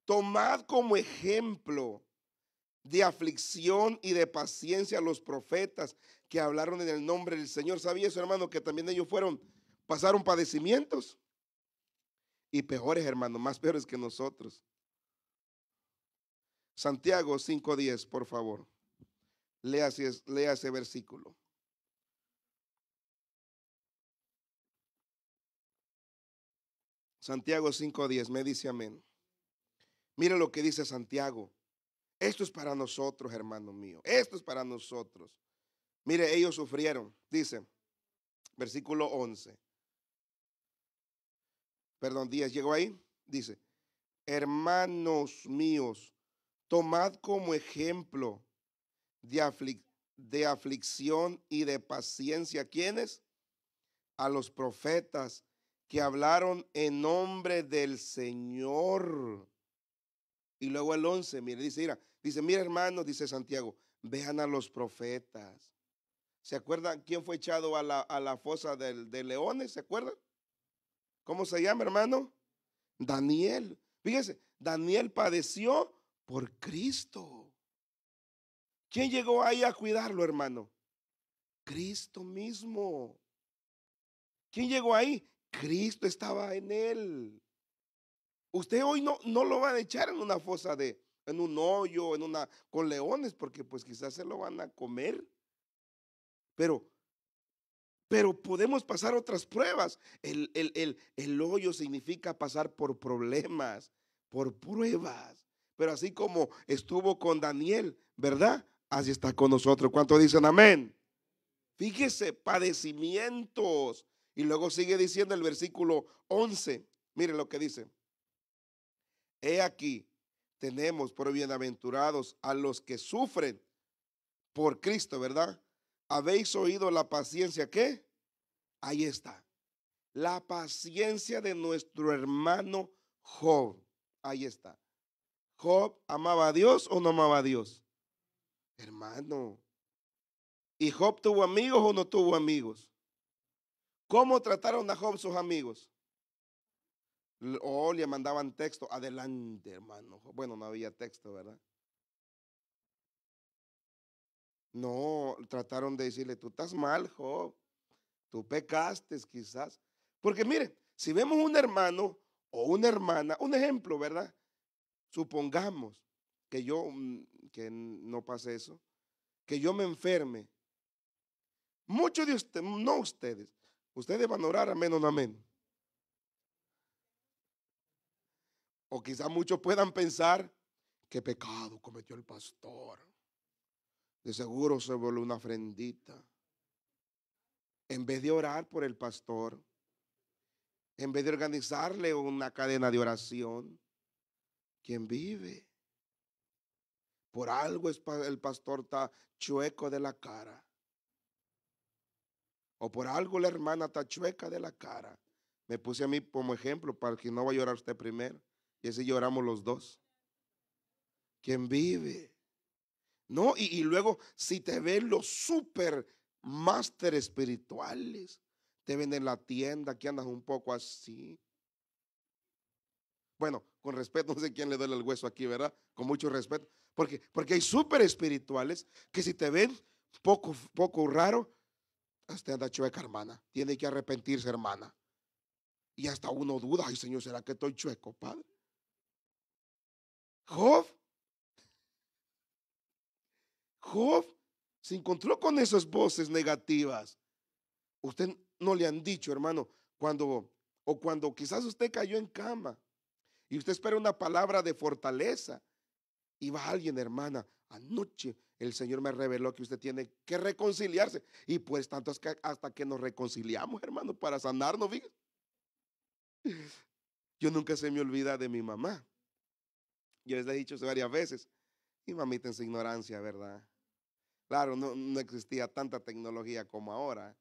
[SPEAKER 1] tomad como ejemplo de aflicción y de paciencia a los profetas que hablaron en el nombre del Señor. ¿Sabía eso, hermano? Que también ellos fueron, pasaron padecimientos. Y peores, hermano, más peores que nosotros. Santiago 5.10, por favor. Lea, lea ese versículo. Santiago 5.10, me dice amén. Mire lo que dice Santiago. Esto es para nosotros, hermano mío. Esto es para nosotros. Mire, ellos sufrieron, dice, versículo 11. Perdón, Díaz llegó ahí. Dice, hermanos míos, tomad como ejemplo de, aflicción y de paciencia. quienes, A los profetas que hablaron en nombre del Señor. Y luego el 11, mire, dice, mira, dice, mira hermano, dice Santiago, vean a los profetas. ¿Se acuerdan quién fue echado a la, fosa del de leones? ¿Se acuerdan? ¿Cómo se llama, hermano? Daniel. fíjense Daniel padeció por Cristo. ¿Quién llegó ahí a cuidarlo, hermano? Cristo mismo. ¿Quién llegó ahí? Cristo estaba en él. Usted hoy no, no lo va a echar en una fosa de, en un hoyo, en una, con leones, porque pues quizás se lo van a comer. Pero, pero podemos pasar otras pruebas. El, el, el, el hoyo significa pasar por problemas, por pruebas. Pero así como estuvo con Daniel, ¿verdad? Así está con nosotros. ¿Cuánto dicen amén? Fíjese, padecimientos y luego sigue diciendo el versículo 11. Mire lo que dice. He aquí, tenemos por bienaventurados a los que sufren por Cristo, ¿verdad? Habéis oído la paciencia que ahí está. La paciencia de nuestro hermano Job. Ahí está. Job amaba a Dios o no amaba a Dios? Hermano. ¿Y Job tuvo amigos o no tuvo amigos? ¿Cómo trataron a Job sus amigos? O le mandaban texto, adelante hermano. Bueno, no había texto, ¿verdad? No, trataron de decirle, tú estás mal, Job. Tú pecaste quizás. Porque miren, si vemos un hermano o una hermana, un ejemplo, ¿verdad? Supongamos que yo, mm, que no pase eso, que yo me enferme. Muchos de ustedes, no ustedes, Ustedes van a orar amén o no amén. O quizá muchos puedan pensar qué pecado cometió el pastor. De seguro se voló una ofrendita. En vez de orar por el pastor, en vez de organizarle una cadena de oración, quien vive? Por algo el pastor está chueco de la cara o por algo la hermana está chueca de la cara. Me puse a mí como ejemplo para que no va a llorar usted primero. Y así lloramos los dos. ¿Quién vive? No, y, luego si te ven los super máster espirituales, te ven en la tienda que andas un poco así. Bueno, con respeto, no sé quién le duele el hueso aquí, ¿verdad? Con mucho respeto. Porque, porque hay súper espirituales que si te ven poco, poco raro, usted anda chueca, hermana. Tiene que arrepentirse, hermana. Y hasta uno duda, ay Señor, ¿será que estoy chueco, Padre? Job, Job se encontró con esas voces negativas. Usted no le han dicho, hermano, cuando o cuando quizás usted cayó en cama y usted espera una palabra de fortaleza y va alguien, hermana, anoche el Señor me reveló que usted tiene que reconciliarse. Y pues tanto es que hasta que nos reconciliamos, hermano, para sanarnos, fíjate. Yo nunca se me olvida de mi mamá. Yo les he dicho varias veces, mi mamita en su ignorancia, ¿verdad? Claro, no, no existía tanta tecnología como ahora.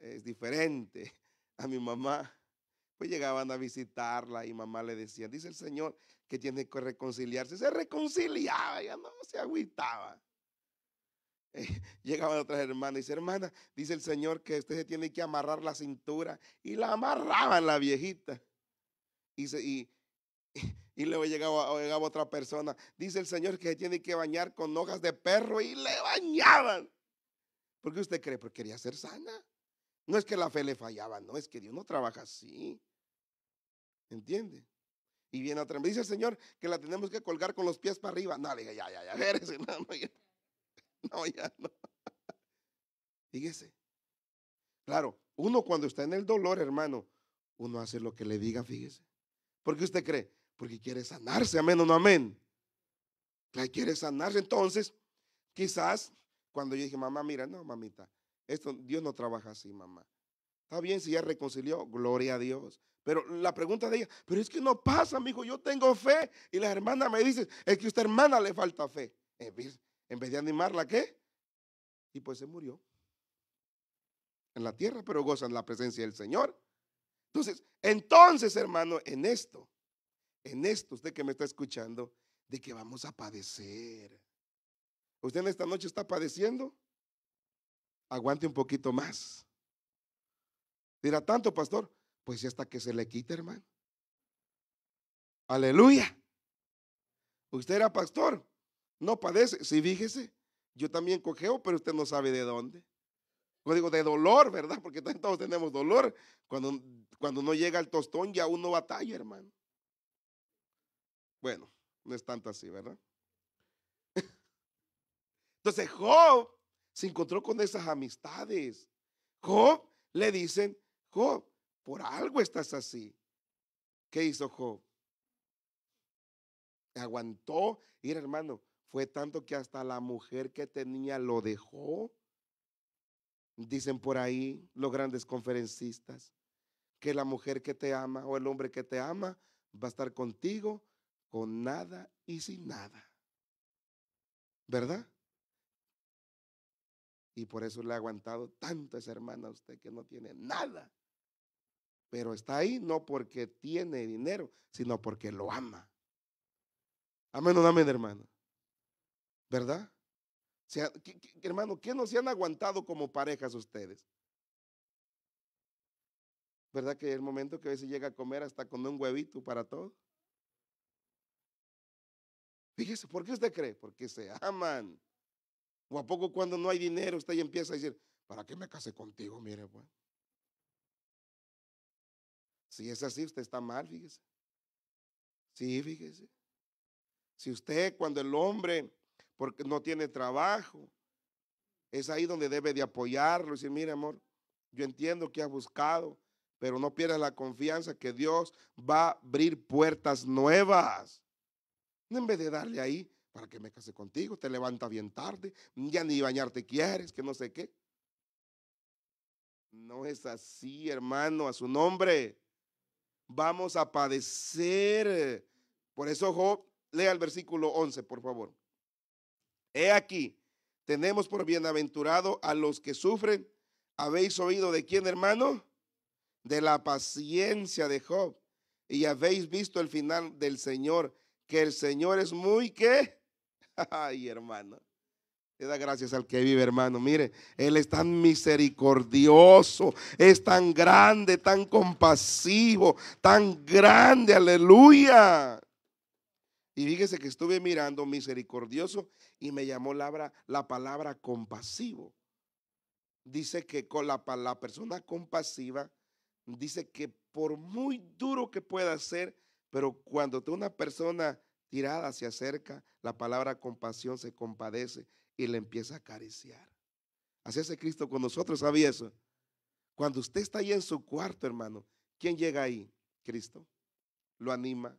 [SPEAKER 1] Es diferente a mi mamá. Pues llegaban a visitarla y mamá le decía, dice el Señor que tiene que reconciliarse. Se reconciliaba, ya no se agüitaba. llegaban otras hermanas y dice, hermana, dice el Señor que usted se tiene que amarrar la cintura. Y la amarraban la viejita. Y, y, y luego llegaba, otra persona. Dice el Señor que se tiene que bañar con hojas de perro y le bañaban. ¿Por qué usted cree? Porque quería ser sana. No es que la fe le fallaba, no, es que Dios no trabaja así. ¿Entiende? Y viene otra. dice el Señor que la tenemos que colgar con los pies para arriba. No, le dije, ya, ya, ya, eres, no, No, ya no. Fíjese. Claro, uno cuando está en el dolor, hermano, uno hace lo que le diga, fíjese. ¿Por qué usted cree? Porque quiere sanarse, amén o no amén. Claro, quiere sanarse. Entonces, quizás cuando yo dije, mamá, mira, no, mamita, esto, Dios no trabaja así, mamá. Está bien si ya reconcilió, gloria a Dios. Pero la pregunta de ella, pero es que no pasa, mi hijo, yo tengo fe. Y la hermana me dice, es que a usted hermana le falta fe. En vez de animarla, ¿qué? Y pues se murió en la tierra, pero goza en la presencia del Señor. Entonces, entonces, hermano, en esto, en esto, usted que me está escuchando, de que vamos a padecer. ¿Usted en esta noche está padeciendo? Aguante un poquito más. Dirá tanto, pastor. Pues hasta que se le quite, hermano. Aleluya. Usted era pastor. No padece. Sí, fíjese, yo también cojeo, pero usted no sabe de dónde. yo digo de dolor, ¿verdad? Porque todos tenemos dolor. Cuando, cuando uno llega al tostón ya uno batalla, hermano. Bueno, no es tanto así, ¿verdad? Entonces Job se encontró con esas amistades. Job le dicen, Job, por algo estás así. ¿Qué hizo Job? Aguantó. mira, hermano, fue tanto que hasta la mujer que tenía lo dejó. Dicen por ahí los grandes conferencistas que la mujer que te ama o el hombre que te ama va a estar contigo con nada y sin nada. ¿Verdad? Y por eso le ha aguantado tanto a esa hermana a usted que no tiene nada. Pero está ahí no porque tiene dinero, sino porque lo ama. Amén o amén, hermano. ¿Verdad? hermano, ¿qué no se han aguantado como parejas ustedes? ¿Verdad que el momento que a veces llega a comer hasta con un huevito para todo? Fíjese, ¿por qué usted cree? Porque se aman. ¿O a poco cuando no hay dinero usted ya empieza a decir, ¿para qué me casé contigo? Mire, pues. Si es así, usted está mal, fíjese. Sí, fíjese. Si usted, cuando el hombre porque no tiene trabajo. Es ahí donde debe de apoyarlo y decir, mire amor, yo entiendo que has buscado, pero no pierdas la confianza que Dios va a abrir puertas nuevas. En vez de darle ahí para que me case contigo, te levanta bien tarde, ya ni bañarte quieres, que no sé qué. No es así, hermano, a su nombre. Vamos a padecer. Por eso Job, lea el versículo 11, por favor. He aquí, tenemos por bienaventurado a los que sufren. ¿Habéis oído de quién, hermano? De la paciencia de Job. Y habéis visto el final del Señor, que el Señor es muy que... Ay, hermano. Te da gracias al que vive, hermano. Mire, Él es tan misericordioso, es tan grande, tan compasivo, tan grande, aleluya. Y fíjese que estuve mirando misericordioso y me llamó la, palabra compasivo. Dice que con la, la persona compasiva, dice que por muy duro que pueda ser, pero cuando una persona tirada se acerca, la palabra compasión se compadece y le empieza a acariciar. Así hace Cristo con nosotros, ¿sabía eso? Cuando usted está ahí en su cuarto, hermano, ¿quién llega ahí? Cristo. Lo anima,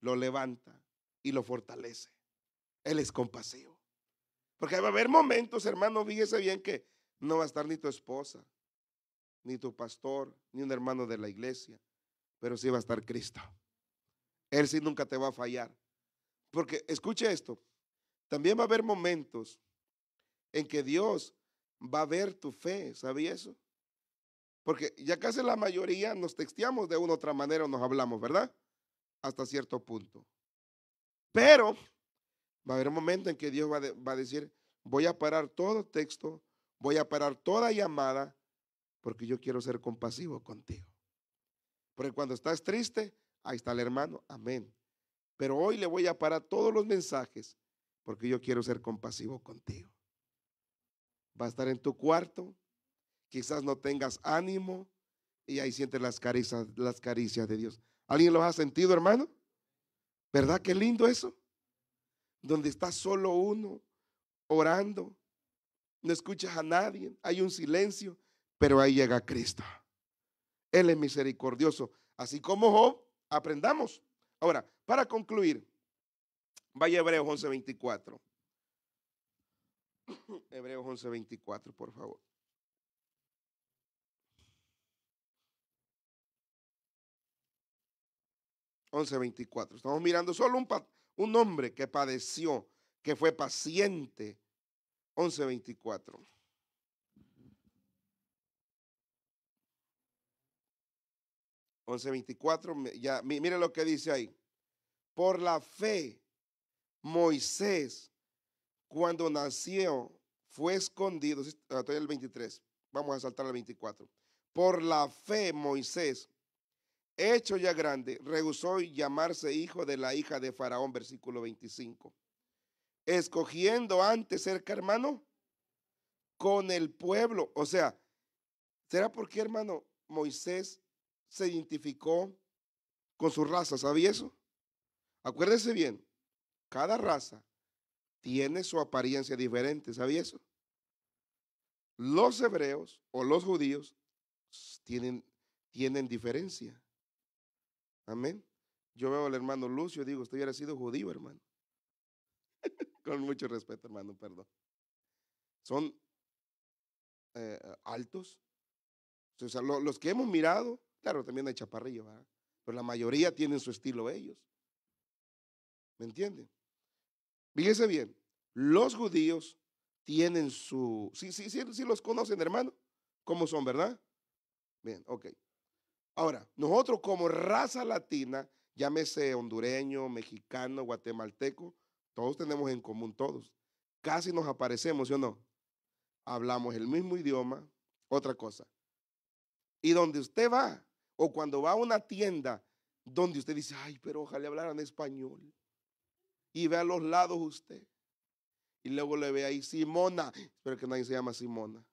[SPEAKER 1] lo levanta, y lo fortalece. Él es compasivo. Porque va a haber momentos, hermano, fíjese bien que no va a estar ni tu esposa, ni tu pastor, ni un hermano de la iglesia, pero sí va a estar Cristo. Él sí nunca te va a fallar. Porque escuche esto, también va a haber momentos en que Dios va a ver tu fe, ¿sabía eso? Porque ya casi la mayoría nos texteamos de una u otra manera o nos hablamos, ¿verdad? Hasta cierto punto. Pero va a haber un momento en que Dios va, a decir, voy a parar todo texto, voy a parar toda llamada, porque yo quiero ser compasivo contigo. Porque cuando estás triste, ahí está el hermano, amén. Pero hoy le voy a parar todos los mensajes, porque yo quiero ser compasivo contigo. Va a estar en tu cuarto, quizás no tengas ánimo, y ahí sientes las caricias, las caricias de Dios. ¿Alguien los ha sentido, hermano? ¿Verdad que lindo eso? Donde está solo uno orando, no escuchas a nadie, hay un silencio, pero ahí llega Cristo. Él es misericordioso, así como Job, aprendamos. Ahora, para concluir, vaya Hebreos 11:24. Hebreos 11:24, por favor. 11.24. Estamos mirando solo un, un hombre que padeció, que fue paciente. 11.24. 11.24, ya mire lo que dice ahí. Por la fe, Moisés, cuando nació, fue escondido. Ah, estoy en el 23. Vamos a saltar al 24. Por la fe, Moisés, hecho ya grande, rehusó llamarse hijo de la hija de Faraón, versículo 25. Escogiendo antes ser hermano con el pueblo. O sea, ¿será porque, hermano, Moisés se identificó con su raza? ¿Sabía eso? Acuérdese bien, cada raza tiene su apariencia diferente, ¿sabía eso? Los hebreos o los judíos tienen, tienen diferencia. Amén. Yo veo al hermano Lucio y digo, usted hubiera sido judío, hermano. Con mucho respeto, hermano, perdón. Son eh, eh, altos. O sea, los que hemos mirado, claro, también hay chaparrillos, ¿verdad? Pero la mayoría tienen su estilo ellos. ¿Me entienden? Fíjese bien, los judíos tienen su... Sí, sí, sí, sí los conocen, hermano. ¿Cómo son, verdad? Bien, ok. Ahora, nosotros como raza latina, llámese hondureño, mexicano, guatemalteco, todos tenemos en común todos. Casi nos aparecemos, ¿sí o no? Hablamos el mismo idioma, otra cosa. Y donde usted va, o cuando va a una tienda donde usted dice, ay, pero ojalá hablaran español. Y ve a los lados usted. Y luego le ve ahí Simona. Espero que nadie se llama Simona.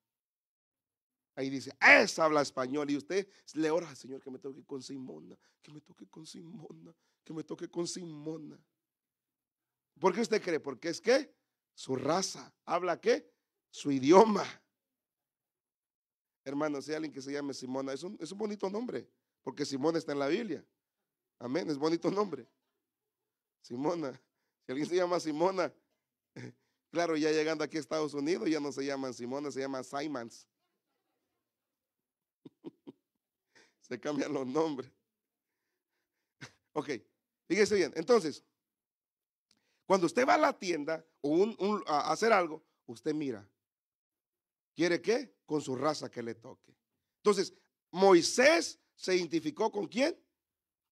[SPEAKER 1] Ahí dice, esa habla español. Y usted le ora, Señor, que me toque con Simona, que me toque con Simona, que me toque con Simona. ¿Por qué usted cree? Porque es que su raza habla qué? Su idioma. Hermano, si alguien que se llame Simona, es un, es un bonito nombre, porque Simona está en la Biblia. Amén, es bonito nombre. Simona, si alguien se llama Simona, claro, ya llegando aquí a Estados Unidos ya no se llaman Simona, se llama Simons. cambian los nombres. Ok, fíjese bien. Entonces, cuando usted va a la tienda o a hacer algo, usted mira. ¿Quiere qué? Con su raza que le toque. Entonces, Moisés se identificó con quién?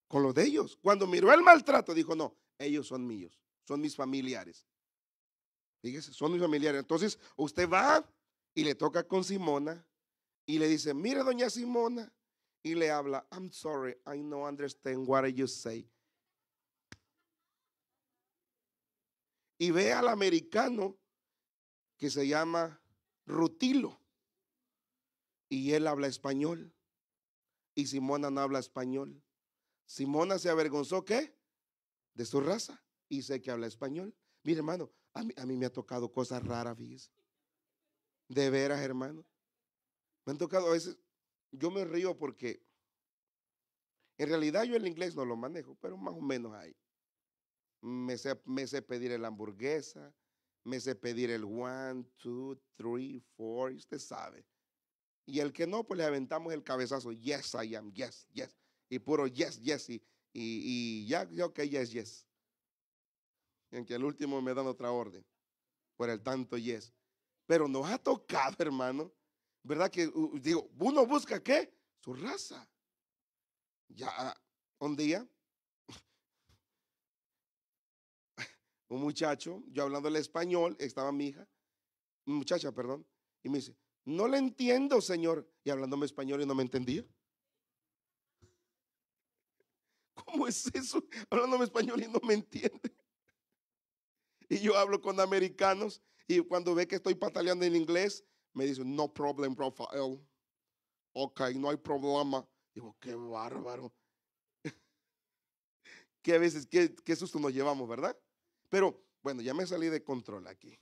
[SPEAKER 1] Con los de ellos. Cuando miró el maltrato, dijo, no, ellos son míos, son mis familiares. Fíjese, son mis familiares. Entonces, usted va y le toca con Simona y le dice, mira, doña Simona, y le habla, I'm sorry, I no understand what you say. Y ve al americano que se llama Rutilo y él habla español y Simona no habla español. Simona se avergonzó, ¿qué? De su raza y sé que habla español. Mira, hermano, a mí, me ha tocado cosas raras, De veras, hermano. Me han tocado a veces yo me río porque en realidad yo el inglés no lo manejo, pero más o menos ahí. Me sé, pedir la hamburguesa, me sé pedir el one, two, three, four, usted sabe. Y el que no, pues le aventamos el cabezazo, yes, I am, yes, yes. Y puro yes, yes, y, y, ya, ok, yes, yes. en que el último me dan otra orden por el tanto yes. Pero nos ha tocado, hermano, ¿verdad? Que digo, uno busca qué? Su raza. Ya, ah, un día, un muchacho, yo hablando el español, estaba mi hija, muchacha, perdón, y me dice, no le entiendo, señor, y hablándome español y no me entendía. ¿Cómo es eso? Hablándome español y no me entiende. Y yo hablo con americanos y cuando ve que estoy pataleando en inglés, me dice, no problem, Rafael. Ok, no hay problema. Digo, qué bárbaro. qué veces, qué, qué susto nos llevamos, ¿verdad? Pero, bueno, ya me salí de control aquí.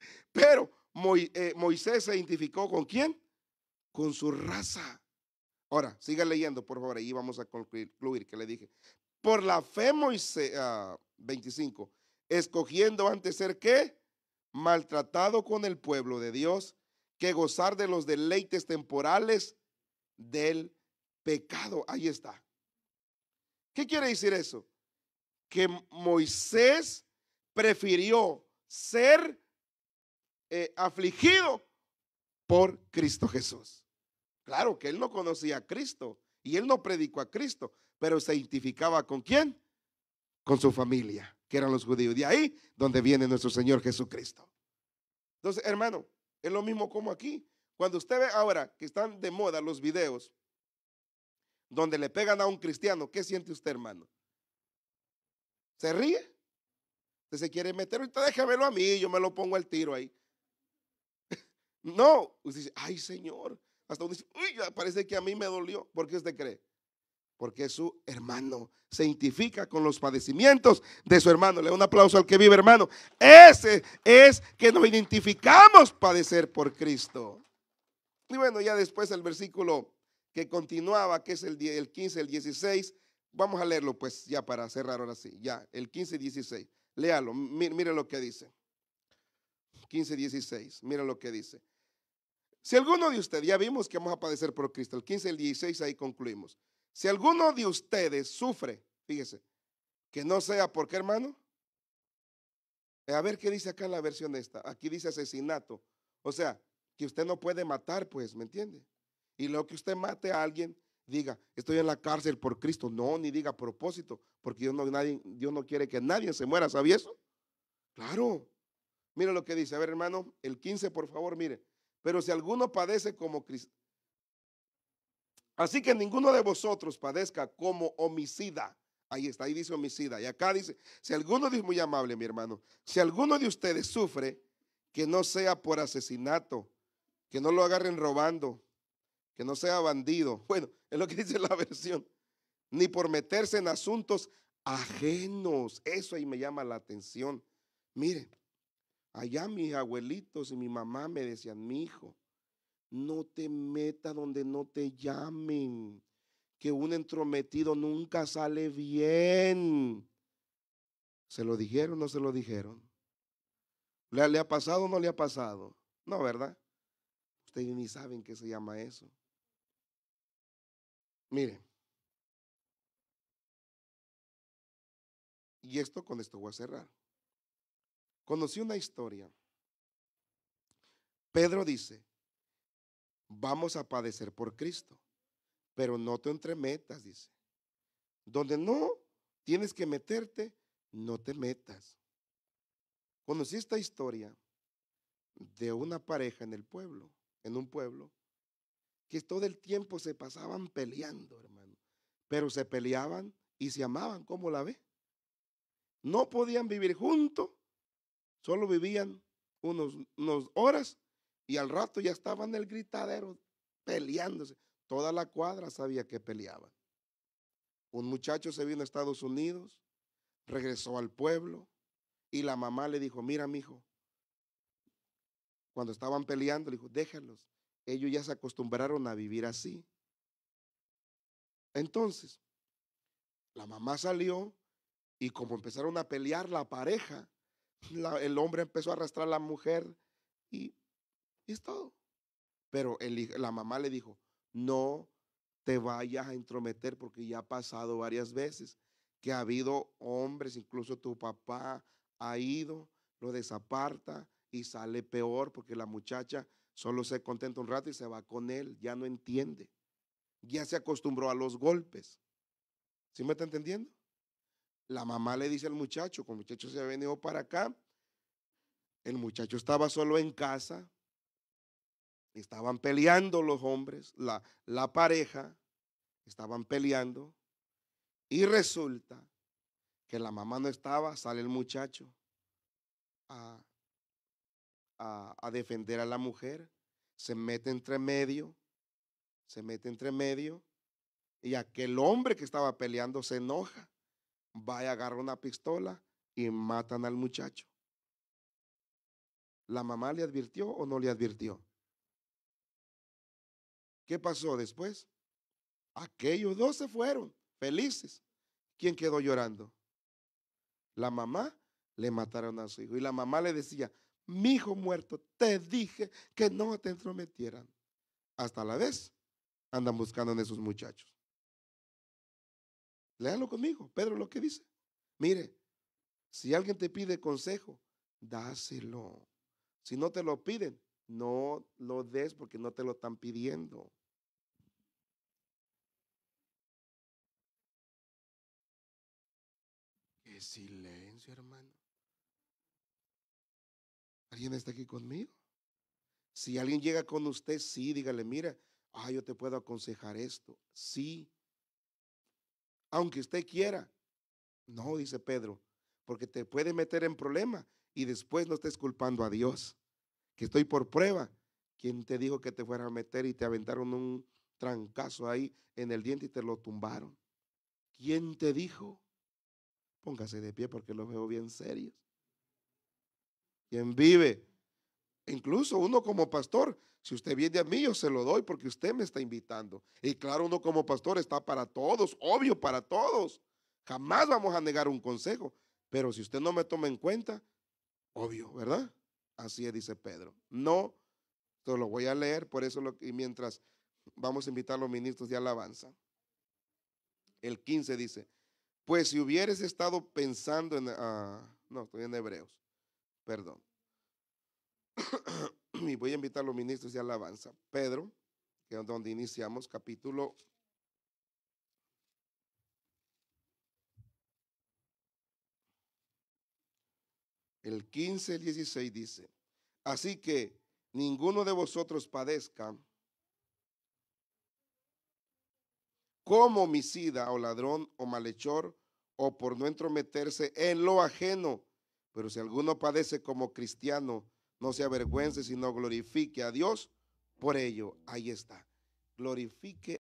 [SPEAKER 1] Pero eh, Moisés se identificó con quién? Con su raza. Ahora, siga leyendo, por favor, ahí vamos a concluir que le dije. Por la fe, Moisés, 25, ah, escogiendo antes ser qué? maltratado con el pueblo de Dios que gozar de los deleites temporales del pecado. Ahí está. ¿Qué quiere decir eso? Que Moisés prefirió ser eh, afligido por Cristo Jesús. Claro que él no conocía a Cristo y él no predicó a Cristo, pero se identificaba con quién? Con su familia que eran los judíos. De ahí donde viene nuestro Señor Jesucristo. Entonces, hermano, es lo mismo como aquí. Cuando usted ve ahora que están de moda los videos donde le pegan a un cristiano, ¿qué siente usted, hermano? ¿Se ríe? Usted se quiere meter, Usted déjamelo a mí, yo me lo pongo al tiro ahí. No, usted dice, ay Señor. Hasta uno dice, uy, parece que a mí me dolió. ¿Por qué usted cree? porque su hermano. Se identifica con los padecimientos de su hermano. Le da un aplauso al que vive, hermano. Ese es que nos identificamos padecer por Cristo. Y bueno, ya después el versículo que continuaba, que es el, 15, el 16. Vamos a leerlo, pues, ya para cerrar ahora sí. Ya, el 15, 16. Léalo, mire, lo que dice. 15, 16. mire lo que dice. Si alguno de ustedes, ya vimos que vamos a padecer por Cristo, el 15, el 16, ahí concluimos. Si alguno de ustedes sufre, fíjese, que no sea porque, hermano, a ver qué dice acá en la versión esta. Aquí dice asesinato. O sea, que usted no puede matar, pues, ¿me entiende? Y lo que usted mate a alguien, diga, estoy en la cárcel por Cristo. No, ni diga propósito, porque Dios no, quiere que nadie se muera, ¿sabía eso? Claro. Mire lo que dice, a ver, hermano, el 15, por favor, mire. Pero si alguno padece como, Así que ninguno de vosotros padezca como homicida. Ahí está, ahí dice homicida. Y acá dice, si alguno dice muy amable, mi hermano, si alguno de ustedes sufre, que no sea por asesinato, que no lo agarren robando, que no sea bandido. Bueno, es lo que dice la versión. Ni por meterse en asuntos ajenos. Eso ahí me llama la atención. Miren, allá mis abuelitos y mi mamá me decían, mi hijo, no te metas donde no te llamen. Que un entrometido nunca sale bien. ¿Se lo dijeron o no se lo dijeron? ¿Le, ha pasado o no le ha pasado? No, ¿verdad? Ustedes ni saben qué se llama eso. Miren. Y esto con esto voy a cerrar. Conocí una historia. Pedro dice, Vamos a padecer por Cristo, pero no te entremetas, dice. Donde no tienes que meterte, no te metas. Conocí esta historia de una pareja en el pueblo, en un pueblo, que todo el tiempo se pasaban peleando, hermano, pero se peleaban y se amaban, ¿cómo la ve? No podían vivir juntos, solo vivían unos, unos horas y al rato ya estaban en el gritadero peleándose. Toda la cuadra sabía que peleaban. Un muchacho se vino a Estados Unidos, regresó al pueblo y la mamá le dijo, mira, mi hijo, cuando estaban peleando, le dijo, déjalos, ellos ya se acostumbraron a vivir así. Entonces, la mamá salió y como empezaron a pelear la pareja, el hombre empezó a arrastrar a la mujer y y es todo. Pero la mamá le dijo, no te vayas a intrometer porque ya ha pasado varias veces que ha habido hombres, incluso tu papá ha ido, lo desaparta y sale peor porque la muchacha solo se contenta un rato y se va con él, ya no entiende. Ya se acostumbró a los golpes. ¿Sí me está entendiendo? La mamá le dice al muchacho, el muchacho se ha venido para acá, el muchacho estaba solo en casa, Estaban peleando los hombres, la, la pareja, estaban peleando. Y resulta que la mamá no estaba, sale el muchacho a, a, defender a la mujer, se mete entre medio, se mete entre medio, y aquel hombre que estaba peleando se enoja, va y agarra una pistola y matan al muchacho. ¿La mamá le advirtió o no le advirtió? ¿Qué pasó después? Aquellos dos se fueron felices. ¿Quién quedó llorando? La mamá le mataron a su hijo y la mamá le decía, mi hijo muerto, te dije que no te entrometieran. Hasta la vez andan buscando en esos muchachos. Léanlo conmigo, Pedro lo que dice. Mire, si alguien te pide consejo, dáselo. Si no te lo piden, no lo des porque no te lo están pidiendo. Qué silencio, hermano. ¿Alguien está aquí conmigo? Si alguien llega con usted, sí, dígale, mira, ah, yo te puedo aconsejar esto. Sí. Aunque usted quiera. No, dice Pedro, porque te puede meter en problema y después no estés culpando a Dios que estoy por prueba. ¿Quién te dijo que te fueras a meter y te aventaron un trancazo ahí en el diente y te lo tumbaron? ¿Quién te dijo? Póngase de pie porque los veo bien serios. ¿Quién vive? Incluso uno como pastor, si usted viene a mí, yo se lo doy porque usted me está invitando. Y claro, uno como pastor está para todos, obvio para todos. Jamás vamos a negar un consejo. Pero si usted no me toma en cuenta, obvio, ¿verdad? Así es, dice Pedro. No, esto lo voy a leer, por eso lo, y mientras vamos a invitar a los ministros de alabanza. El 15 dice, pues si hubieras estado pensando en... Ah, no, estoy en Hebreos, perdón. y voy a invitar a los ministros de alabanza. Pedro, que es donde iniciamos, capítulo el 15, el 16 dice, así que ninguno de vosotros padezca como homicida o ladrón o malhechor o por no entrometerse en lo ajeno. Pero si alguno padece como cristiano, no se avergüence, sino glorifique a Dios por ello. Ahí está. Glorifique